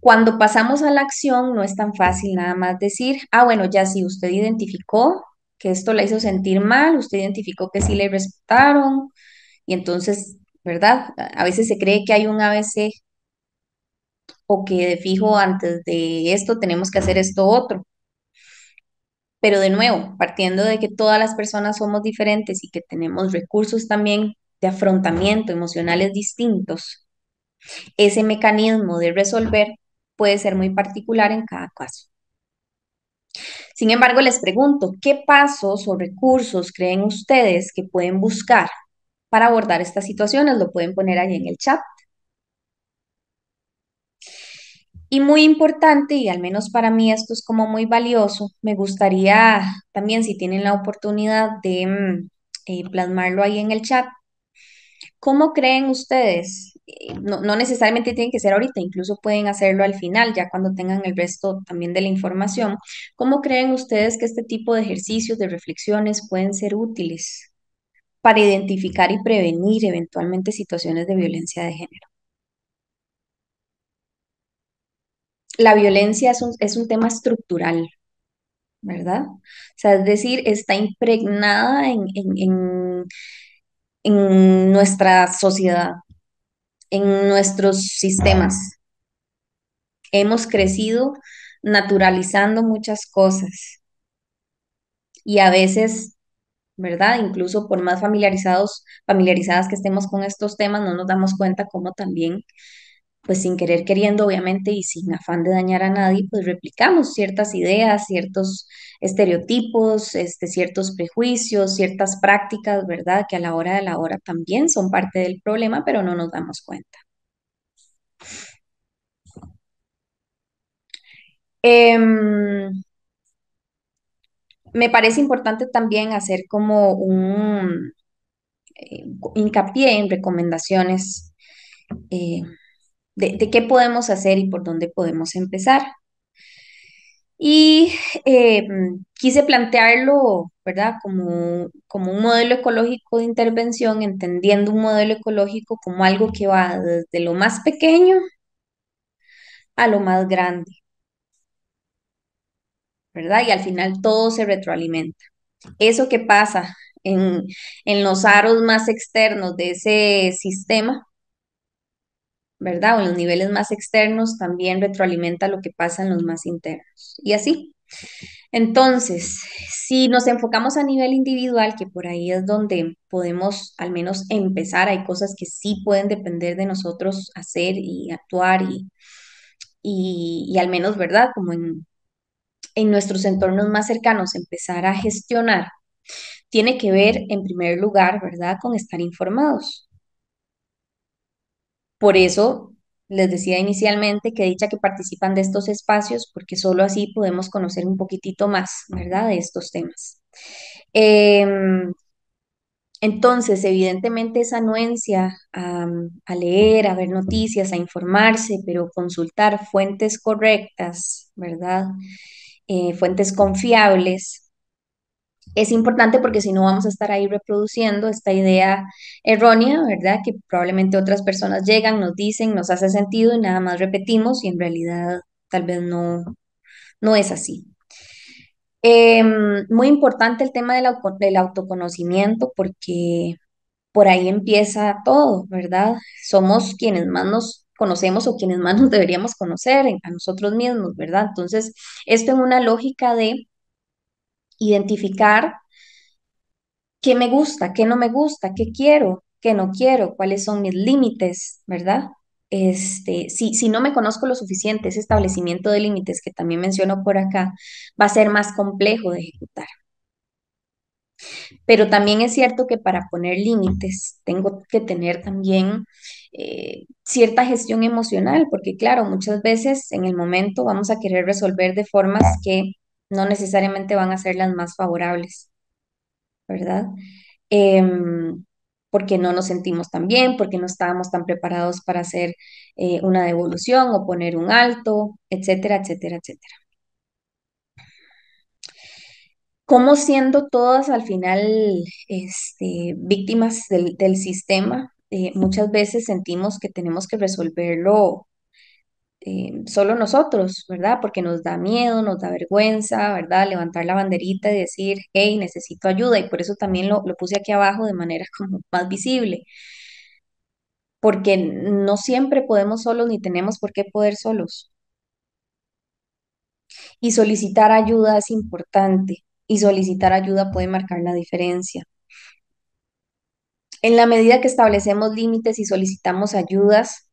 Cuando pasamos a la acción, no es tan fácil nada más decir, ah, bueno, ya si usted identificó que esto la hizo sentir mal, usted identificó que sí le respetaron, y entonces, ¿verdad? A veces se cree que hay un ABC o que fijo antes de esto tenemos que hacer esto otro. Pero de nuevo, partiendo de que todas las personas somos diferentes y que tenemos recursos también de afrontamiento emocionales distintos, ese mecanismo de resolver puede ser muy particular en cada caso. Sin embargo, les pregunto, ¿qué pasos o recursos creen ustedes que pueden buscar para abordar estas situaciones? Lo pueden poner ahí en el chat. Y muy importante, y al menos para mí esto es como muy valioso, me gustaría también, si tienen la oportunidad de mm, eh, plasmarlo ahí en el chat, ¿cómo creen ustedes? Eh, no, no, necesariamente tienen que ser ahorita, incluso pueden hacerlo al final, ya cuando tengan el resto también de la información. ¿Cómo creen ustedes que este tipo de ejercicios, de reflexiones pueden ser útiles para identificar y prevenir eventualmente situaciones de violencia de género? la violencia es un, es un tema estructural, ¿verdad? O sea, es decir, está impregnada en, en, nuestra sociedad, en nuestros sistemas. Hemos crecido naturalizando muchas cosas y a veces, ¿verdad? Incluso por más familiarizados, familiarizadas que estemos con estos temas, no nos damos cuenta cómo también pues sin querer queriendo, obviamente, y sin afán de dañar a nadie, pues replicamos ciertas ideas, ciertos estereotipos, este, ciertos prejuicios, ciertas prácticas, ¿verdad? Que a la hora de la hora también son parte del problema, pero no nos damos cuenta. Em, me parece importante también hacer como un eh, hincapié en recomendaciones. Eh, de, qué podemos hacer y por dónde podemos empezar. Y em, quise plantearlo, ¿verdad? Como, como, un modelo ecológico de intervención, entendiendo un modelo ecológico como algo que va desde lo más pequeño a lo más grande, ¿verdad? Y al final todo se retroalimenta. Eso que pasa en, en los aros más externos de ese sistema ¿verdad? O en los niveles más externos también retroalimenta lo que pasa en los más internos. Y así. Entonces, si nos enfocamos a nivel individual, que por ahí es donde podemos al menos empezar, hay cosas que sí pueden depender de nosotros hacer y actuar y, al menos, ¿verdad? Como en, en nuestros entornos más cercanos, empezar a gestionar, tiene que ver en primer lugar, ¿verdad? Con estar informados. Por eso les decía inicialmente que dicha que participan de estos espacios, porque solo así podemos conocer un poquitito más, ¿verdad?, de estos temas. Em, entonces, evidentemente esa anuencia a, leer, a ver noticias, a informarse, pero consultar fuentes correctas, ¿verdad? Eh, fuentes confiables, es importante porque si no vamos a estar ahí reproduciendo esta idea errónea, ¿verdad? Que probablemente otras personas llegan, nos dicen, nos hace sentido y nada más repetimos y en realidad tal vez no, no es así. Em, muy importante el tema del, del autoconocimiento porque por ahí empieza todo, ¿verdad? Somos quienes más nos conocemos o quienes más nos deberíamos conocer a nosotros mismos, ¿verdad? Entonces, esto en una lógica de identificar qué me gusta, qué no me gusta, qué quiero, qué no quiero, cuáles son mis límites, ¿verdad? Este, si, si no me conozco lo suficiente, ese establecimiento de límites que también menciono por acá va a ser más complejo de ejecutar. Pero también es cierto que para poner límites tengo que tener también eh, cierta gestión emocional, porque claro, muchas veces en el momento vamos a querer resolver de formas que no necesariamente van a ser las más favorables, ¿verdad? Em, porque no nos sentimos tan bien, porque no estábamos tan preparados para hacer eh, una devolución o poner un alto, etcétera, etcétera, etcétera. Como siendo todas al final este, víctimas del, sistema, eh, muchas veces sentimos que tenemos que resolverlo Em, solo nosotros, ¿verdad? Porque nos da miedo, nos da vergüenza, ¿verdad? Levantar la banderita y decir, hey, necesito ayuda. Y por eso también lo, puse aquí abajo de manera como más visible. Porque no siempre podemos solos ni tenemos por qué poder solos. Y solicitar ayuda es importante. Y solicitar ayuda puede marcar la diferencia. En la medida que establecemos límites y solicitamos ayudas,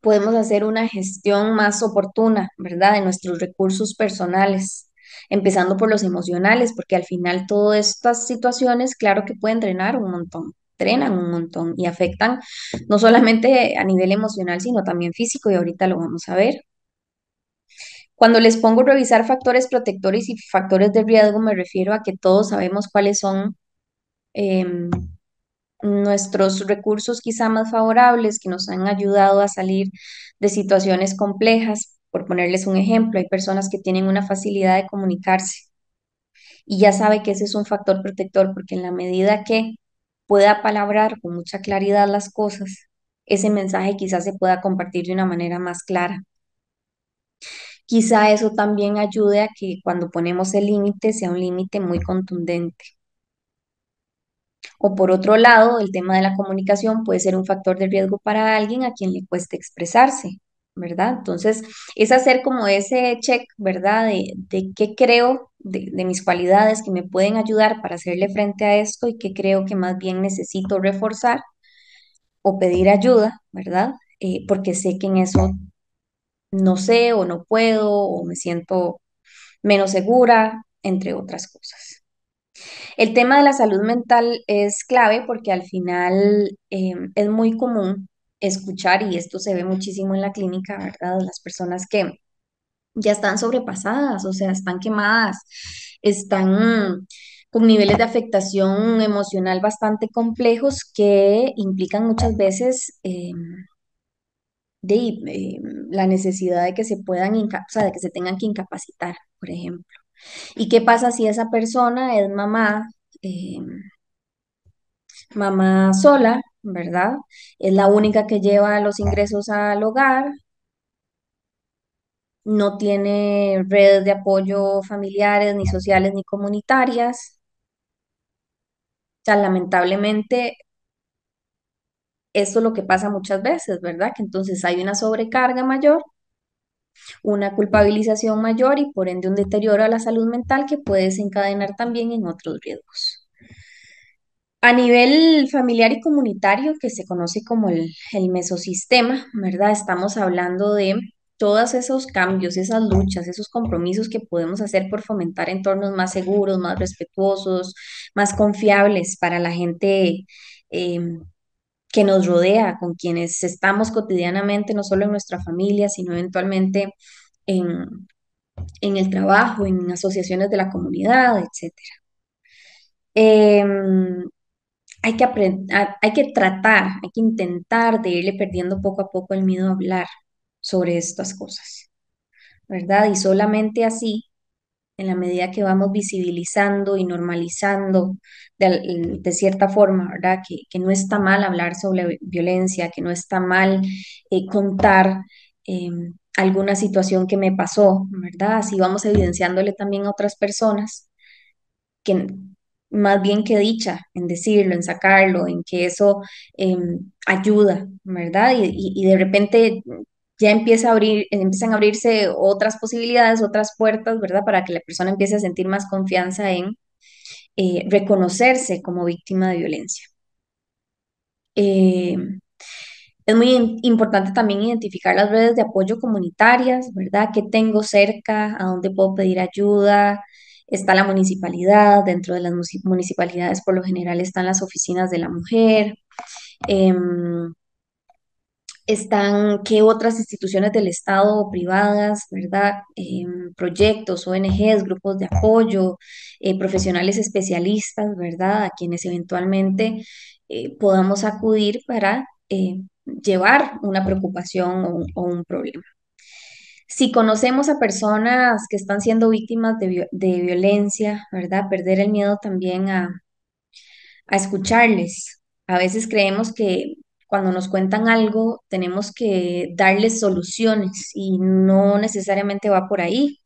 podemos hacer una gestión más oportuna, ¿verdad?, de nuestros recursos personales, empezando por los emocionales, porque al final todas estas situaciones, claro que pueden drenar un montón drenan un montón y afectan no solamente a nivel emocional, sino también físico, y ahorita lo vamos a ver. Cuando les pongo revisar factores protectores y factores de riesgo, me refiero a que todos sabemos cuáles son em, nuestros recursos quizá más favorables que nos han ayudado a salir de situaciones complejas. Por ponerles un ejemplo, hay personas que tienen una facilidad de comunicarse y ya sabe que ese es un factor protector porque en la medida que pueda palabrar con mucha claridad las cosas, ese mensaje quizá se pueda compartir de una manera más clara. Quizá eso también ayude a que cuando ponemos el límite sea un límite muy contundente. O por otro lado, el tema de la comunicación puede ser un factor de riesgo para alguien a quien le cueste expresarse, ¿verdad? Entonces, es hacer como ese check, ¿verdad? De, qué creo de, mis cualidades que me pueden ayudar para hacerle frente a esto y qué creo que más bien necesito reforzar o pedir ayuda, ¿verdad? Eh, porque sé que en eso no sé o no puedo o me siento menos segura, entre otras cosas. El tema de la salud mental es clave porque al final eh, es muy común escuchar, y esto se ve muchísimo en la clínica, ¿verdad? Las personas que ya están sobrepasadas, o sea, están quemadas, están con niveles de afectación emocional bastante complejos que implican muchas veces em, em, la necesidad de que se puedan, o sea, de que se tengan que incapacitar, por ejemplo. ¿Y qué pasa si esa persona es mamá, eh, mamá sola, ¿verdad? Es la única que lleva los ingresos al hogar, no tiene redes de apoyo familiares, ni sociales, ni comunitarias. O sea, lamentablemente, eso es lo que pasa muchas veces, ¿verdad? Que entonces hay una sobrecarga mayor una culpabilización mayor y por ende un deterioro a la salud mental que puede desencadenar también en otros riesgos. A nivel familiar y comunitario, que se conoce como el, el mesosistema, ¿verdad? Estamos hablando de todos esos cambios, esas luchas, esos compromisos que podemos hacer por fomentar entornos más seguros, más respetuosos, más confiables para la gente eh, que nos rodea, con quienes estamos cotidianamente, no solo en nuestra familia, sino eventualmente en, el trabajo, en asociaciones de la comunidad, etc. Em, hay, que hay que tratar, hay que intentar de irle perdiendo poco a poco el miedo a hablar sobre estas cosas, ¿verdad? Y solamente así en la medida que vamos visibilizando y normalizando de, cierta forma, ¿verdad? Que, que, no está mal hablar sobre violencia, que no está mal eh, contar em, alguna situación que me pasó, ¿verdad? Así vamos evidenciándole también a otras personas que más bien que dicha en decirlo, en sacarlo, en que eso em, ayuda, ¿verdad? y, de repente ya empieza a abrir, empiezan a abrirse otras posibilidades, otras puertas, ¿verdad? Para que la persona empiece a sentir más confianza en eh, reconocerse como víctima de violencia. Eh, es muy importante también identificar las redes de apoyo comunitarias, ¿verdad? ¿Qué tengo cerca? ¿A dónde puedo pedir ayuda? Está la municipalidad, dentro de las municipalidades por lo general están las oficinas de la mujer. Em, están qué otras instituciones del Estado o privadas, ¿verdad? Em, proyectos, ONGs, grupos de apoyo, eh, profesionales especialistas, ¿verdad? A quienes eventualmente eh, podamos acudir para eh, llevar una preocupación o, un problema. Si conocemos a personas que están siendo víctimas de, violencia, ¿verdad? Perder el miedo también a, a escucharles. A veces creemos que cuando nos cuentan algo tenemos que darles soluciones y no necesariamente va por ahí.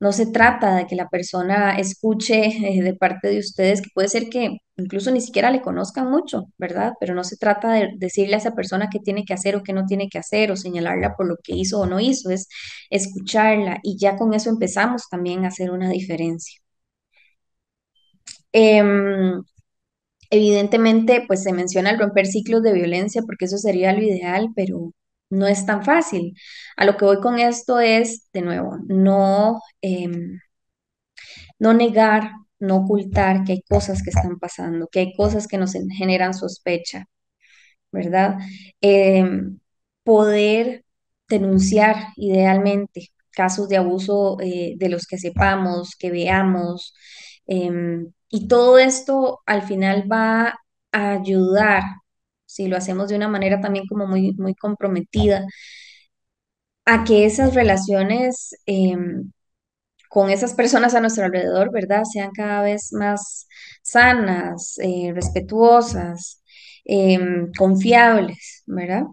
No se trata de que la persona escuche eh, de parte de ustedes, que puede ser que incluso ni siquiera le conozcan mucho, ¿verdad? Pero no se trata de decirle a esa persona qué tiene que hacer o qué no tiene que hacer o señalarla por lo que hizo o no hizo, es escucharla y ya con eso empezamos también a hacer una diferencia. Eh, Evidentemente, pues se menciona el romper ciclos de violencia porque eso sería lo ideal, pero no es tan fácil. A lo que voy con esto es, de nuevo, no, em, no negar, no ocultar que hay cosas que están pasando, que hay cosas que nos generan sospecha, ¿verdad? Em, poder denunciar idealmente casos de abuso eh, de los que sepamos, que veamos, Em, y todo esto al final va a ayudar, si lo hacemos de una manera también como muy, muy comprometida, a que esas relaciones em, con esas personas a nuestro alrededor, ¿verdad? Sean cada vez más sanas, eh, respetuosas, em, confiables, ¿verdad?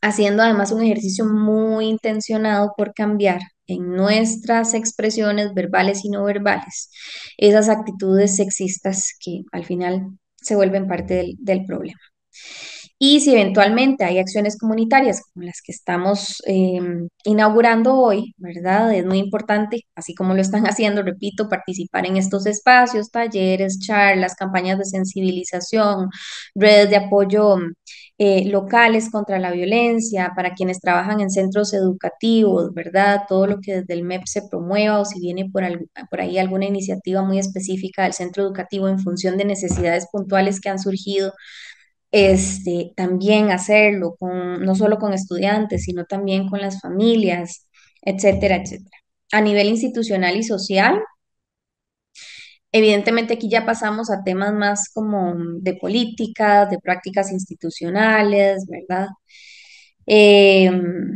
Haciendo además un ejercicio muy intencionado por cambiar en nuestras expresiones verbales y no verbales, esas actitudes sexistas que al final se vuelven parte del, problema. Y si eventualmente hay acciones comunitarias como las que estamos em, inaugurando hoy, ¿verdad? Es muy importante, así como lo están haciendo, repito, participar en estos espacios, talleres, charlas, campañas de sensibilización, redes de apoyo eh, locales contra la violencia, para quienes trabajan en centros educativos, ¿verdad? Todo lo que desde el MEP se promueva o si viene por, por ahí alguna iniciativa muy específica del centro educativo en función de necesidades puntuales que han surgido, este, también hacerlo, con, no solo con estudiantes, sino también con las familias, etcétera, etcétera. A nivel institucional y social, Evidentemente aquí ya pasamos a temas más como de políticas, de prácticas institucionales, ¿verdad? Em,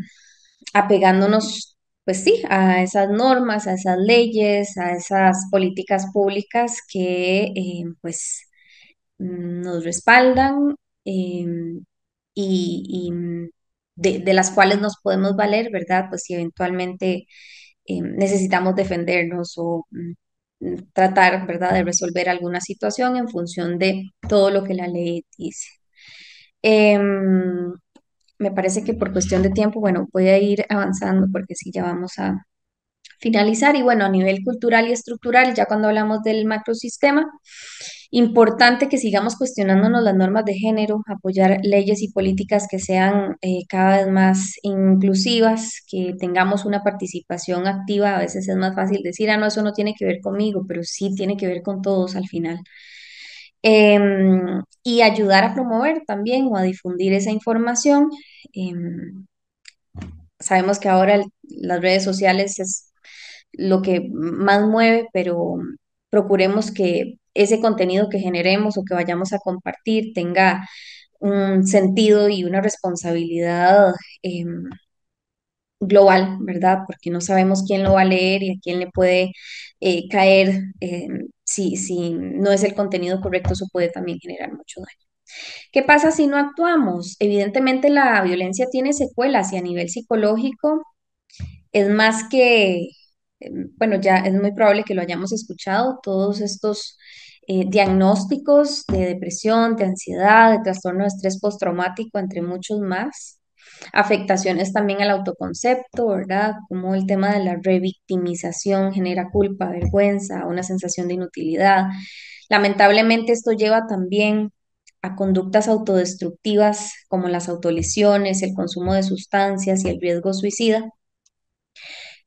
apegándonos, pues sí, a esas normas, a esas leyes, a esas políticas públicas que em, pues nos respaldan em, y, de, las cuales nos podemos valer, ¿verdad? Pues si eventualmente necesitamos defendernos o mm, tratar, ¿verdad?, de resolver alguna situación en función de todo lo que la ley dice. Em, me parece que por cuestión de tiempo, bueno, voy a ir avanzando porque si ya vamos a finalizar. Y bueno, a nivel cultural y estructural, ya cuando hablamos del macrosistema, Importante que sigamos cuestionándonos las normas de género, apoyar leyes y políticas que sean eh, cada vez más inclusivas, que tengamos una participación activa. A veces es más fácil decir, ah, no, eso no tiene que ver conmigo, pero sí tiene que ver con todos al final. Em, y ayudar a promover también o a difundir esa información. Em, sabemos que ahora las redes sociales es lo que más mueve, pero procuremos que ese contenido que generemos o que vayamos a compartir tenga un sentido y una responsabilidad em, global, ¿verdad? Porque no sabemos quién lo va a leer y a quién le puede eh, caer si, si no es el contenido correcto, eso puede también generar mucho daño. ¿Qué pasa si no actuamos? Evidentemente la violencia tiene secuelas y a nivel psicológico es más que Em, bueno, ya es muy probable que lo hayamos escuchado, todos estos eh, diagnósticos de depresión, de ansiedad, de trastorno de estrés postraumático, entre muchos más. Afectaciones también al autoconcepto, ¿verdad? Como el tema de la revictimización genera culpa, vergüenza, una sensación de inutilidad. Lamentablemente esto lleva también a conductas autodestructivas como las autolesiones, el consumo de sustancias y el riesgo suicida.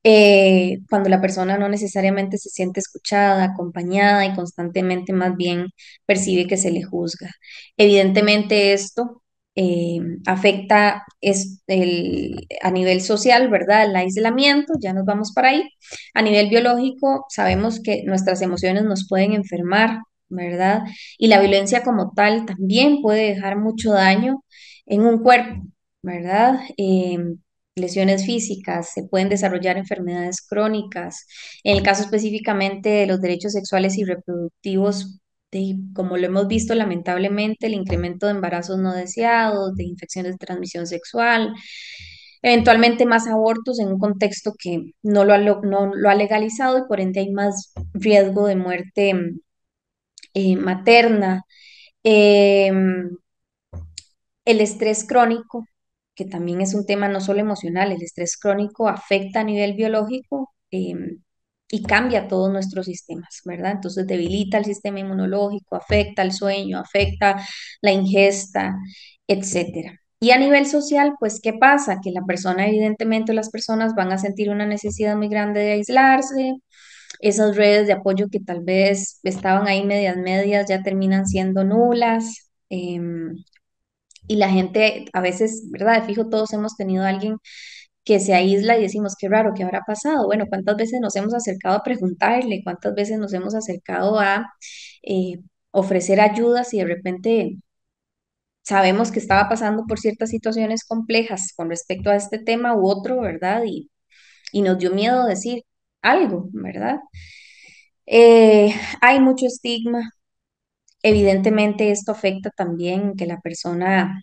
Eh, cuando la persona no necesariamente se siente escuchada, acompañada y constantemente más bien percibe que se le juzga. Evidentemente esto eh, afecta es el, a nivel social, ¿verdad? El aislamiento, ya nos vamos para ahí. A nivel biológico, sabemos que nuestras emociones nos pueden enfermar, ¿verdad? Y la violencia como tal también puede dejar mucho daño en un cuerpo, ¿verdad? Em, lesiones físicas, se pueden desarrollar enfermedades crónicas. En el caso específicamente de los derechos sexuales y reproductivos, como lo hemos visto lamentablemente, el incremento de embarazos no deseados, de infecciones de transmisión sexual, eventualmente más abortos en un contexto que no lo ha, legalizado y por ende hay más riesgo de muerte eh, materna. Em, el estrés crónico, que también es un tema no solo emocional, el estrés crónico afecta a nivel biológico em, y cambia todos nuestros sistemas, ¿verdad? Entonces debilita el sistema inmunológico, afecta el sueño, afecta la ingesta, etcétera. Y a nivel social, pues, ¿qué pasa? Que la persona, evidentemente, las personas van a sentir una necesidad muy grande de aislarse, esas redes de apoyo que tal vez estaban ahí medias medias ya terminan siendo nulas, em, y la gente a veces, ¿verdad? fijo, todos hemos tenido a alguien que se aísla y decimos, qué raro, ¿qué habrá pasado? Bueno, ¿cuántas veces nos hemos acercado a preguntarle? ¿Cuántas veces nos hemos acercado a eh, ofrecer ayudas? Y de repente sabemos que estaba pasando por ciertas situaciones complejas con respecto a este tema u otro, ¿verdad? Y, nos dio miedo decir algo, ¿verdad? Eh, hay mucho estigma, Evidentemente esto afecta también que la persona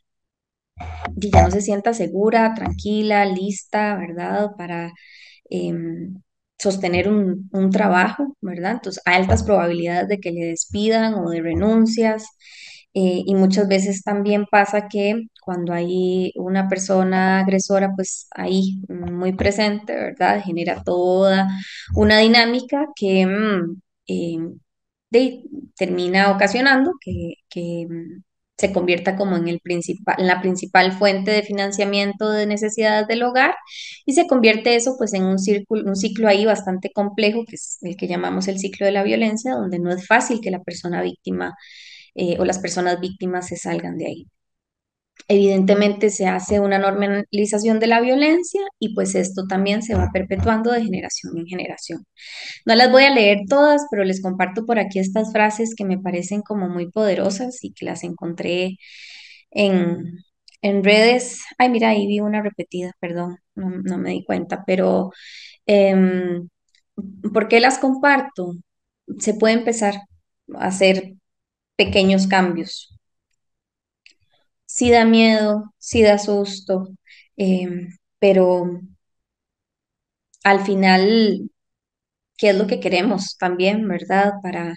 digamos, no se sienta segura, tranquila, lista, ¿verdad? Para em, sostener un, un, trabajo, ¿verdad? Entonces, altas probabilidades de que le despidan o de renuncias. Eh, y muchas veces también pasa que cuando hay una persona agresora, pues ahí mm, muy presente, ¿verdad? Genera toda una dinámica que mm, em, termina ocasionando que, mm, se convierta como en, el principal, en la principal fuente de financiamiento de necesidades del hogar y se convierte eso pues en un, círculo, un ciclo ahí bastante complejo, que es el que llamamos el ciclo de la violencia, donde no es fácil que la persona víctima eh, o las personas víctimas se salgan de ahí evidentemente se hace una normalización de la violencia y pues esto también se va perpetuando de generación en generación. No las voy a leer todas, pero les comparto por aquí estas frases que me parecen como muy poderosas y que las encontré en, en redes. Ay, mira, ahí vi una repetida, perdón, no, me di cuenta, pero em, ¿por qué las comparto? Se puede empezar a hacer pequeños cambios, sí da miedo, sí da susto, em, pero al final, ¿qué es lo que queremos también, verdad? Para,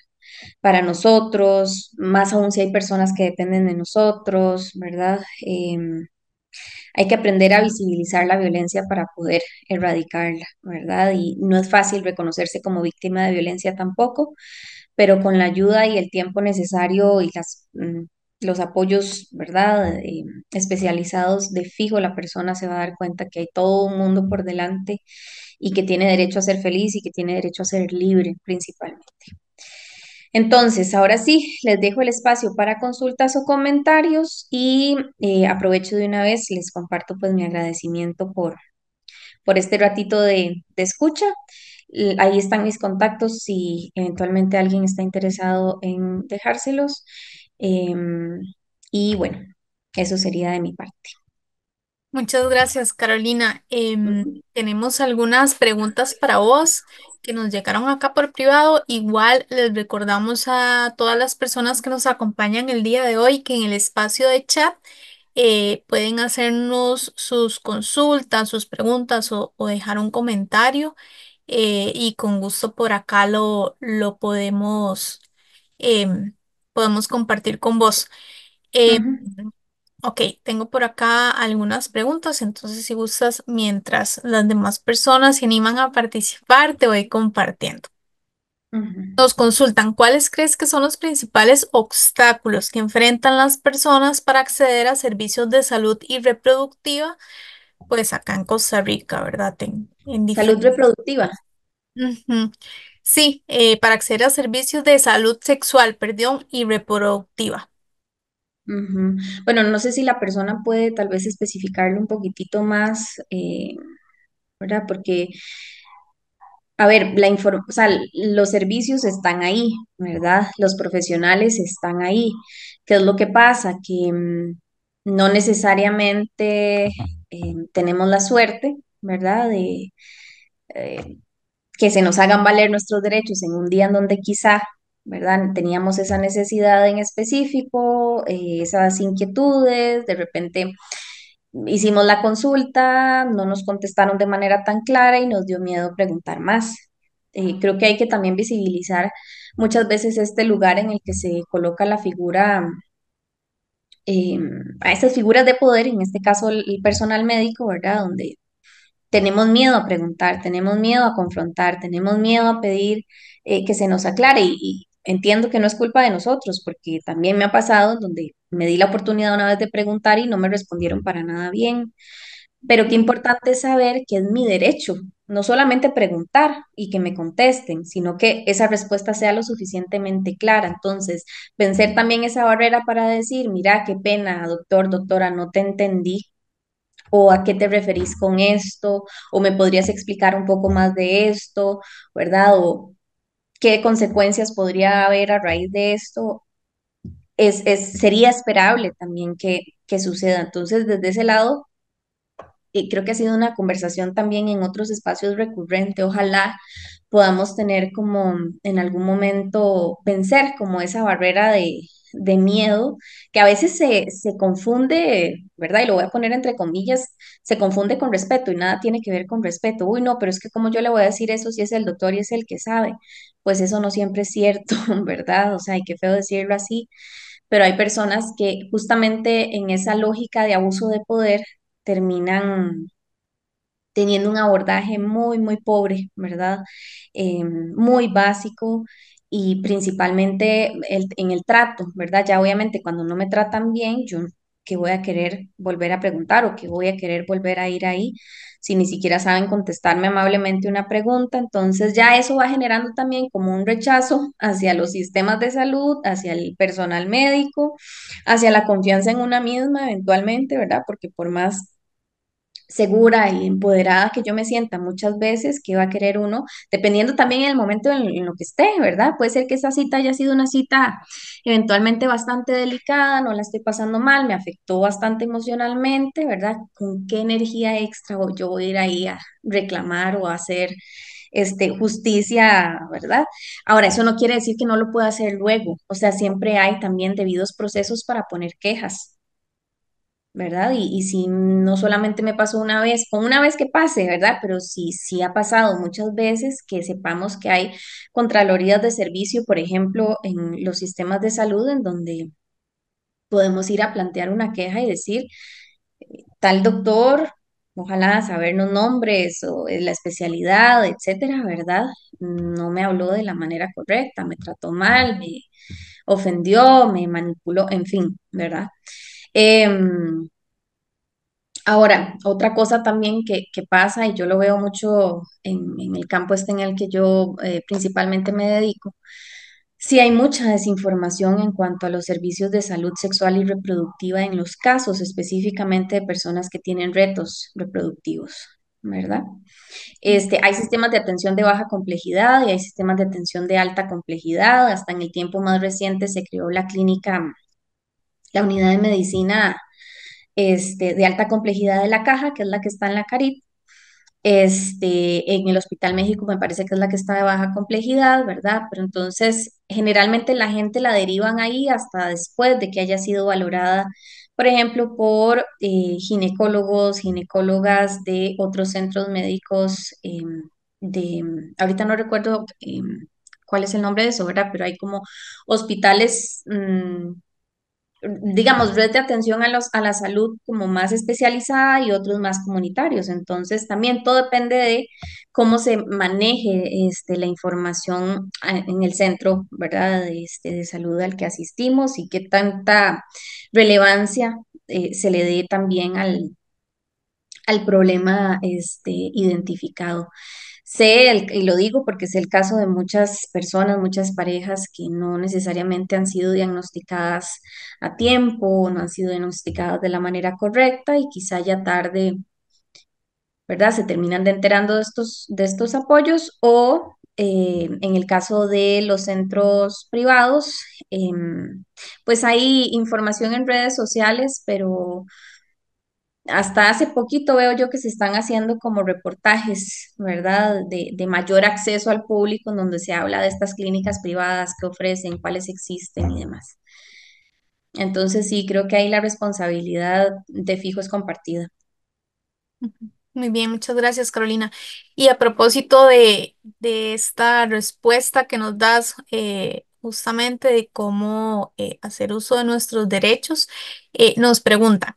para nosotros, más aún si hay personas que dependen de nosotros, ¿verdad? Em, hay que aprender a visibilizar la violencia para poder erradicarla, ¿verdad? Y no es fácil reconocerse como víctima de violencia tampoco, pero con la ayuda y el tiempo necesario y las mm, los apoyos, ¿verdad? Eh, especializados de fijo, la persona se va a dar cuenta que hay todo un mundo por delante y que tiene derecho a ser feliz y que tiene derecho a ser libre principalmente. Entonces, ahora sí, les dejo el espacio para consultas o comentarios y eh, aprovecho de una vez, les comparto pues mi agradecimiento por, por este ratito de, de escucha. Ahí están mis contactos si eventualmente alguien está interesado en dejárselos. Em, y bueno, eso sería de mi parte. Muchas gracias, Carolina. Em, tenemos algunas preguntas para vos que nos llegaron acá por privado. Igual les recordamos a todas las personas que nos acompañan el día de hoy que en el espacio de chat eh, pueden hacernos sus consultas, sus preguntas o, dejar un comentario eh, y con gusto por acá lo, lo podemos em, podemos compartir con vos. Eh, ok, tengo por acá algunas preguntas, entonces si gustas, mientras las demás personas se animan a participar, te voy compartiendo. Nos consultan, ¿cuáles crees que son los principales obstáculos que enfrentan las personas para acceder a servicios de salud y reproductiva? Pues acá en Costa Rica, ¿verdad? En, Salud reproductiva. Sí, eh, para acceder a servicios de salud sexual, perdón, y reproductiva. Bueno, no sé si la persona puede tal vez especificarle un poquitito más, eh, ¿verdad? Porque, a ver, la información, o sea, los servicios están ahí, ¿verdad? Los profesionales están ahí. ¿Qué es lo que pasa? Que mm, no necesariamente eh, tenemos la suerte, ¿verdad? De, que se nos hagan valer nuestros derechos en un día en donde quizá, ¿verdad? Teníamos esa necesidad en específico, eh, esas inquietudes, de repente hicimos la consulta, no nos contestaron de manera tan clara y nos dio miedo preguntar más. Eh, creo que hay que también visibilizar muchas veces este lugar en el que se coloca la figura, eh, a esas figuras de poder, en este caso el personal médico, ¿verdad? Donde tenemos miedo a preguntar, tenemos miedo a confrontar, tenemos miedo a pedir eh, que se nos aclare y, entiendo que no es culpa de nosotros, porque también me ha pasado donde me di la oportunidad una vez de preguntar y no me respondieron para nada bien. Pero qué importante es saber que es mi derecho, no solamente preguntar y que me contesten, sino que esa respuesta sea lo suficientemente clara. Entonces, vencer también esa barrera para decir, mira, qué pena, doctor, doctora, no te entendí, o a qué te referís con esto, o me podrías explicar un poco más de esto, ¿verdad? O qué consecuencias podría haber a raíz de esto. Es, sería esperable también que, que suceda. Entonces, desde ese lado, y creo que ha sido una conversación también en otros espacios recurrente. Ojalá podamos tener como en algún momento pensar como esa barrera de, de miedo, que a veces se, confunde, ¿verdad? Y lo voy a poner entre comillas, se confunde con respeto y nada tiene que ver con respeto. Uy, no, pero es que como yo le voy a decir eso si es el doctor y es el que sabe, pues eso no siempre es cierto, ¿verdad? O sea, hay qué feo decirlo así, pero hay personas que justamente en esa lógica de abuso de poder terminan teniendo un abordaje muy, muy pobre, ¿verdad? Em, muy básico y principalmente en el trato, ¿verdad? Ya obviamente cuando no me tratan bien, yo voy a querer volver a preguntar o que voy a querer volver a ir ahí si ni siquiera saben contestarme amablemente una pregunta. Entonces ya eso va generando también como un rechazo hacia los sistemas de salud, hacia el personal médico, hacia la confianza en una misma eventualmente, ¿verdad? Porque por más segura y empoderada que yo me sienta muchas veces, que va a querer uno, dependiendo también el momento en, lo que esté, ¿verdad? Puede ser que esa cita haya sido una cita eventualmente bastante delicada, no la estoy pasando mal, me afectó bastante emocionalmente, ¿verdad? ¿Con qué energía extra yo voy a ir ahí a reclamar o a hacer este, justicia, ¿verdad? Ahora, eso no quiere decir que no lo pueda hacer luego, o sea, siempre hay también debidos procesos para poner quejas, ¿verdad? Y, si no solamente me pasó una vez, o una vez que pase, ¿verdad? Pero si sí ha pasado muchas veces que sepamos que hay contralorías de servicio, por ejemplo, en los sistemas de salud, en donde podemos ir a plantear una queja y decir, tal doctor, ojalá sabernos nombres o eh, la especialidad, etcétera, ¿verdad? No me habló de la manera correcta, me trató mal, me ofendió, me manipuló, en fin, ¿verdad? Em, ahora, otra cosa también que, pasa, y yo lo veo mucho en, el campo este en el que yo eh, principalmente me dedico, Sí, hay mucha desinformación en cuanto a los servicios de salud sexual y reproductiva en los casos específicamente de personas que tienen retos reproductivos, ¿verdad? Este, hay sistemas de atención de baja complejidad y hay sistemas de atención de alta complejidad. Hasta en el tiempo más reciente se creó la clínica la unidad de medicina este, de alta complejidad de la caja, que es la que está en la CARIT. Este, en el Hospital México me parece que es la que está de baja complejidad, ¿verdad? Pero entonces, generalmente la gente la derivan ahí hasta después de que haya sido valorada, por ejemplo, por eh, ginecólogos, ginecólogas de otros centros médicos em, de, ahorita no recuerdo em, cuál es el nombre de eso, ¿verdad? Pero hay como hospitales mm, digamos, red de atención a, los, a la salud como más especializada y otros más comunitarios. Entonces, también todo depende de cómo se maneje este, la información en el centro, ¿verdad?, este, de salud al que asistimos y qué tanta relevancia eh, se le dé también al, al problema este, identificado. Sé, y lo digo porque es el caso de muchas personas, muchas parejas que no necesariamente han sido diagnosticadas a tiempo, no han sido diagnosticadas de la manera correcta y quizá ya tarde, ¿verdad? Se terminan de enterando de estos, de estos apoyos o eh, en el caso de los centros privados, em, pues hay información en redes sociales, pero hasta hace poquito veo yo que se están haciendo como reportajes, ¿verdad? De, mayor acceso al público, en donde se habla de estas clínicas privadas que ofrecen, cuáles existen y demás. Entonces sí, creo que ahí la responsabilidad de fijo es compartida. Muy bien, muchas gracias Carolina. Y a propósito de, de esta respuesta que nos das eh, justamente de cómo eh, hacer uso de nuestros derechos, eh, nos preguntan,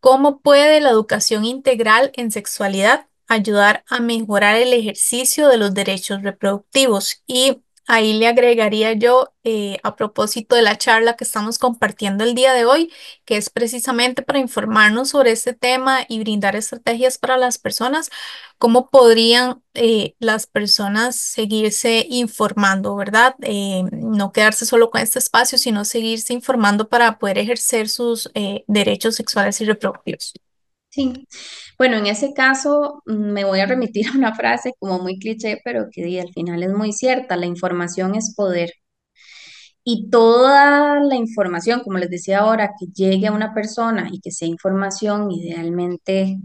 ¿Cómo puede la educación integral en sexualidad ayudar a mejorar el ejercicio de los derechos reproductivos? Y Ahí le agregaría yo, eh, a propósito de la charla que estamos compartiendo el día de hoy, que es precisamente para informarnos sobre este tema y brindar estrategias para las personas, cómo podrían eh, las personas seguirse informando, ¿verdad? Eh, no quedarse solo con este espacio, sino seguirse informando para poder ejercer sus derechos sexuales y reproductivos. Sí, bueno, en ese caso mm, me voy a remitir a una frase como muy cliché, pero que al final es muy cierta, la información es poder. Y toda la información, como les decía ahora, que llegue a una persona y que sea información idealmente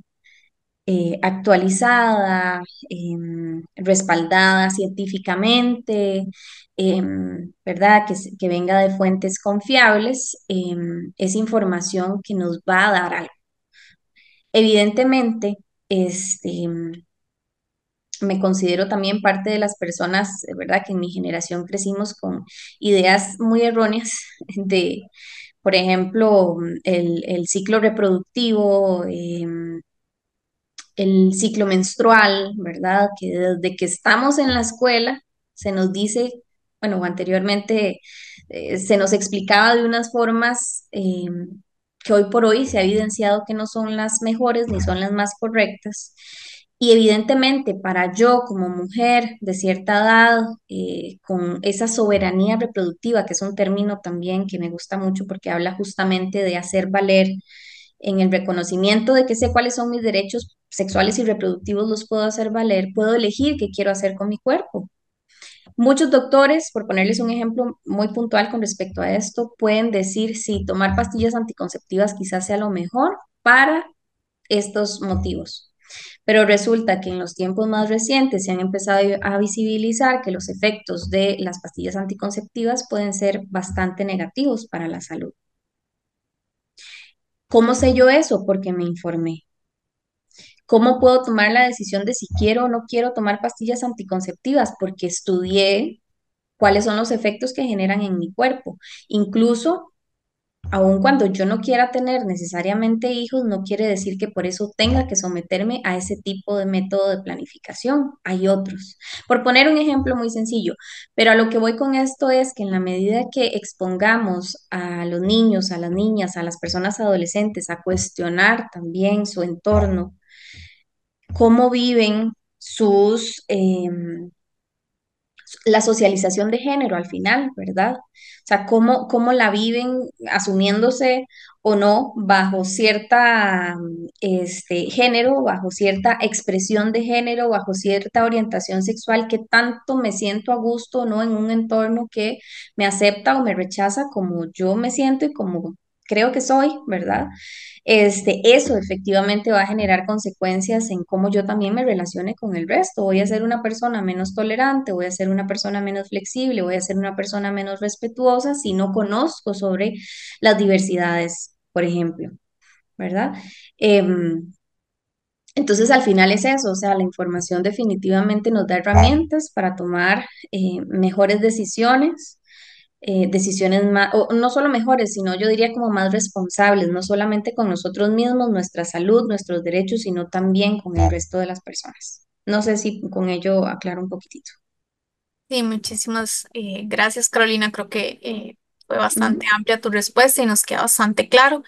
eh, actualizada, em, respaldada científicamente, em, ¿verdad? Que, que, venga de fuentes confiables, em, es información que nos va a dar algo. Evidentemente, este, me considero también parte de las personas, ¿verdad? Que en mi generación crecimos con ideas muy erróneas de, por ejemplo, el, ciclo reproductivo, em, el ciclo menstrual, ¿verdad? Que desde que estamos en la escuela se nos dice, bueno, anteriormente eh, se nos explicaba de unas formas eh, que hoy por hoy se ha evidenciado que no son las mejores ni son las más correctas. Y evidentemente para yo como mujer de cierta edad, eh, con esa soberanía reproductiva, que es un término también que me gusta mucho porque habla justamente de hacer valer en el reconocimiento de que sé cuáles son mis derechos sexuales y reproductivos, los puedo hacer valer, puedo elegir qué quiero hacer con mi cuerpo. Muchos doctores, por ponerles un ejemplo muy puntual con respecto a esto, pueden decir si tomar pastillas anticonceptivas quizás sea lo mejor para estos motivos. Pero resulta que en los tiempos más recientes se han empezado a visibilizar que los efectos de las pastillas anticonceptivas pueden ser bastante negativos para la salud. ¿Cómo sé yo eso? Porque me informé. ¿Cómo puedo tomar la decisión de si quiero o no quiero tomar pastillas anticonceptivas? Porque estudié cuáles son los efectos que generan en mi cuerpo. Incluso, aun cuando yo no quiera tener necesariamente hijos, no quiere decir que por eso tenga que someterme a ese tipo de método de planificación. Hay otros. Por poner un ejemplo muy sencillo, pero a lo que voy con esto es que en la medida que expongamos a los niños, a las niñas, a las personas adolescentes a cuestionar también su entorno, cómo viven sus, em, la socialización de género al final, ¿verdad? O sea, cómo, cómo la viven asumiéndose o no bajo cierta este, género, bajo cierta expresión de género, bajo cierta orientación sexual, que tanto me siento a gusto o no en un entorno que me acepta o me rechaza como yo me siento y como creo que soy, ¿verdad? Este, eso efectivamente va a generar consecuencias en cómo yo también me relacione con el resto. Voy a ser una persona menos tolerante, voy a ser una persona menos flexible, voy a ser una persona menos respetuosa si no conozco sobre las diversidades, por ejemplo, ¿verdad? Em, entonces, al final es eso, o sea, la información definitivamente nos da herramientas para tomar eh, mejores decisiones, eh, decisiones más, no solo mejores, sino yo diría como más responsables, no solamente con nosotros mismos, nuestra salud, nuestros derechos, sino también con el resto de las personas. No sé si con ello aclaro un poquitito. Sí, muchísimas eh, gracias, Carolina. Creo que eh, fue bastante amplia tu respuesta y nos queda bastante claro.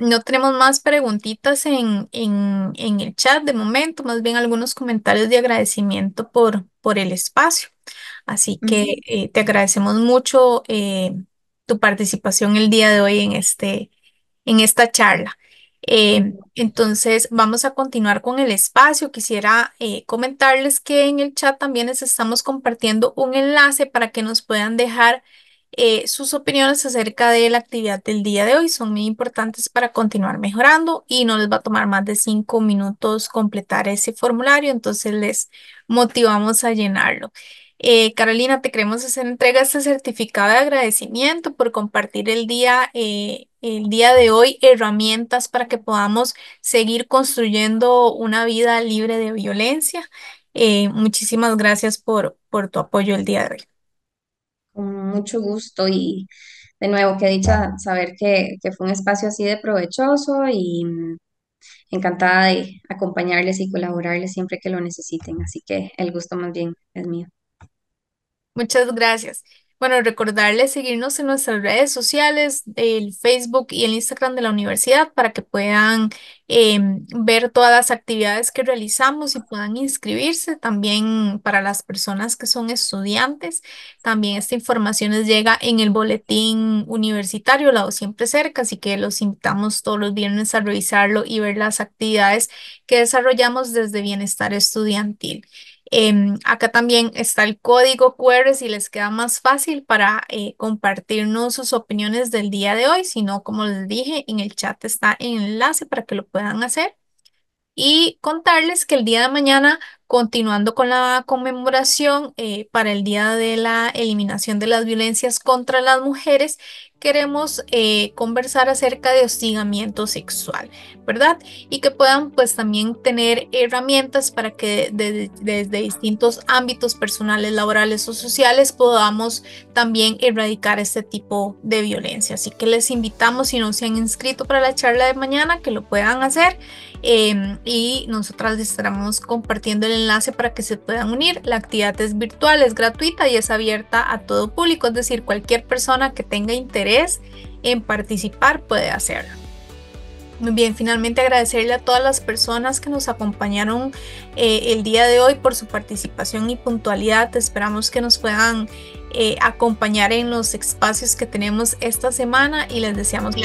no tenemos más preguntitas en, en, en, el chat de momento, más bien algunos comentarios de agradecimiento por, por el espacio. Así que eh, te agradecemos mucho eh, tu participación el día de hoy en este, en esta charla. Eh, entonces, vamos a continuar con el espacio. Quisiera comentarles que en el chat también les estamos compartiendo un enlace para que nos puedan dejar sus opiniones acerca de la actividad del día de hoy. Son muy importantes para continuar mejorando y no les va a tomar más de cinco minutos completar ese formulario. Entonces, les motivamos a llenarlo. Eh, Carolina, te queremos hacer entrega este certificado de agradecimiento por compartir el día, eh, el día de hoy herramientas para que podamos seguir construyendo una vida libre de violencia. Eh, muchísimas gracias por, tu apoyo el día de hoy. Con mucho gusto y de nuevo, qué dicha saber que fue un espacio así de provechoso y mm, encantada de acompañarles y colaborarles siempre que lo necesiten. Así que el gusto más bien es mío. Muchas gracias. Bueno, recordarles seguirnos en nuestras redes sociales, el Facebook y el Instagram de la universidad para que puedan em, ver todas las actividades que realizamos y puedan inscribirse. También para las personas que son estudiantes, también esta información les llega en el boletín universitario, lado siempre cerca, así que los invitamos todos los viernes a revisarlo y ver las actividades que desarrollamos desde Bienestar Estudiantil. Em, acá también está el código QR si les queda más fácil para eh, compartirnos sus opiniones del día de hoy. Si no, como les dije, en el chat está el enlace para que lo puedan hacer. Y contarles que el día de mañana, continuando con la conmemoración eh, para el Día de la Eliminación de las Violencias contra las Mujeres, queremos eh, conversar acerca de hostigamiento sexual, ¿verdad? Y que puedan pues también tener herramientas para que desde distintos ámbitos personales, laborales o sociales podamos también erradicar este tipo de violencia. Así que les invitamos, si no se han inscrito para la charla de mañana, que lo puedan hacer. Em, y nosotras les estaremos compartiendo el enlace para que se puedan unir. La actividad es virtual, es gratuita y es abierta a todo público, es decir, cualquier persona que tenga interés en participar puede hacerlo. Muy bien, finalmente agradecerle a todas las personas que nos acompañaron eh, el día de hoy por su participación y puntualidad. Esperamos que nos puedan eh, acompañar en los espacios que tenemos esta semana y les deseamos,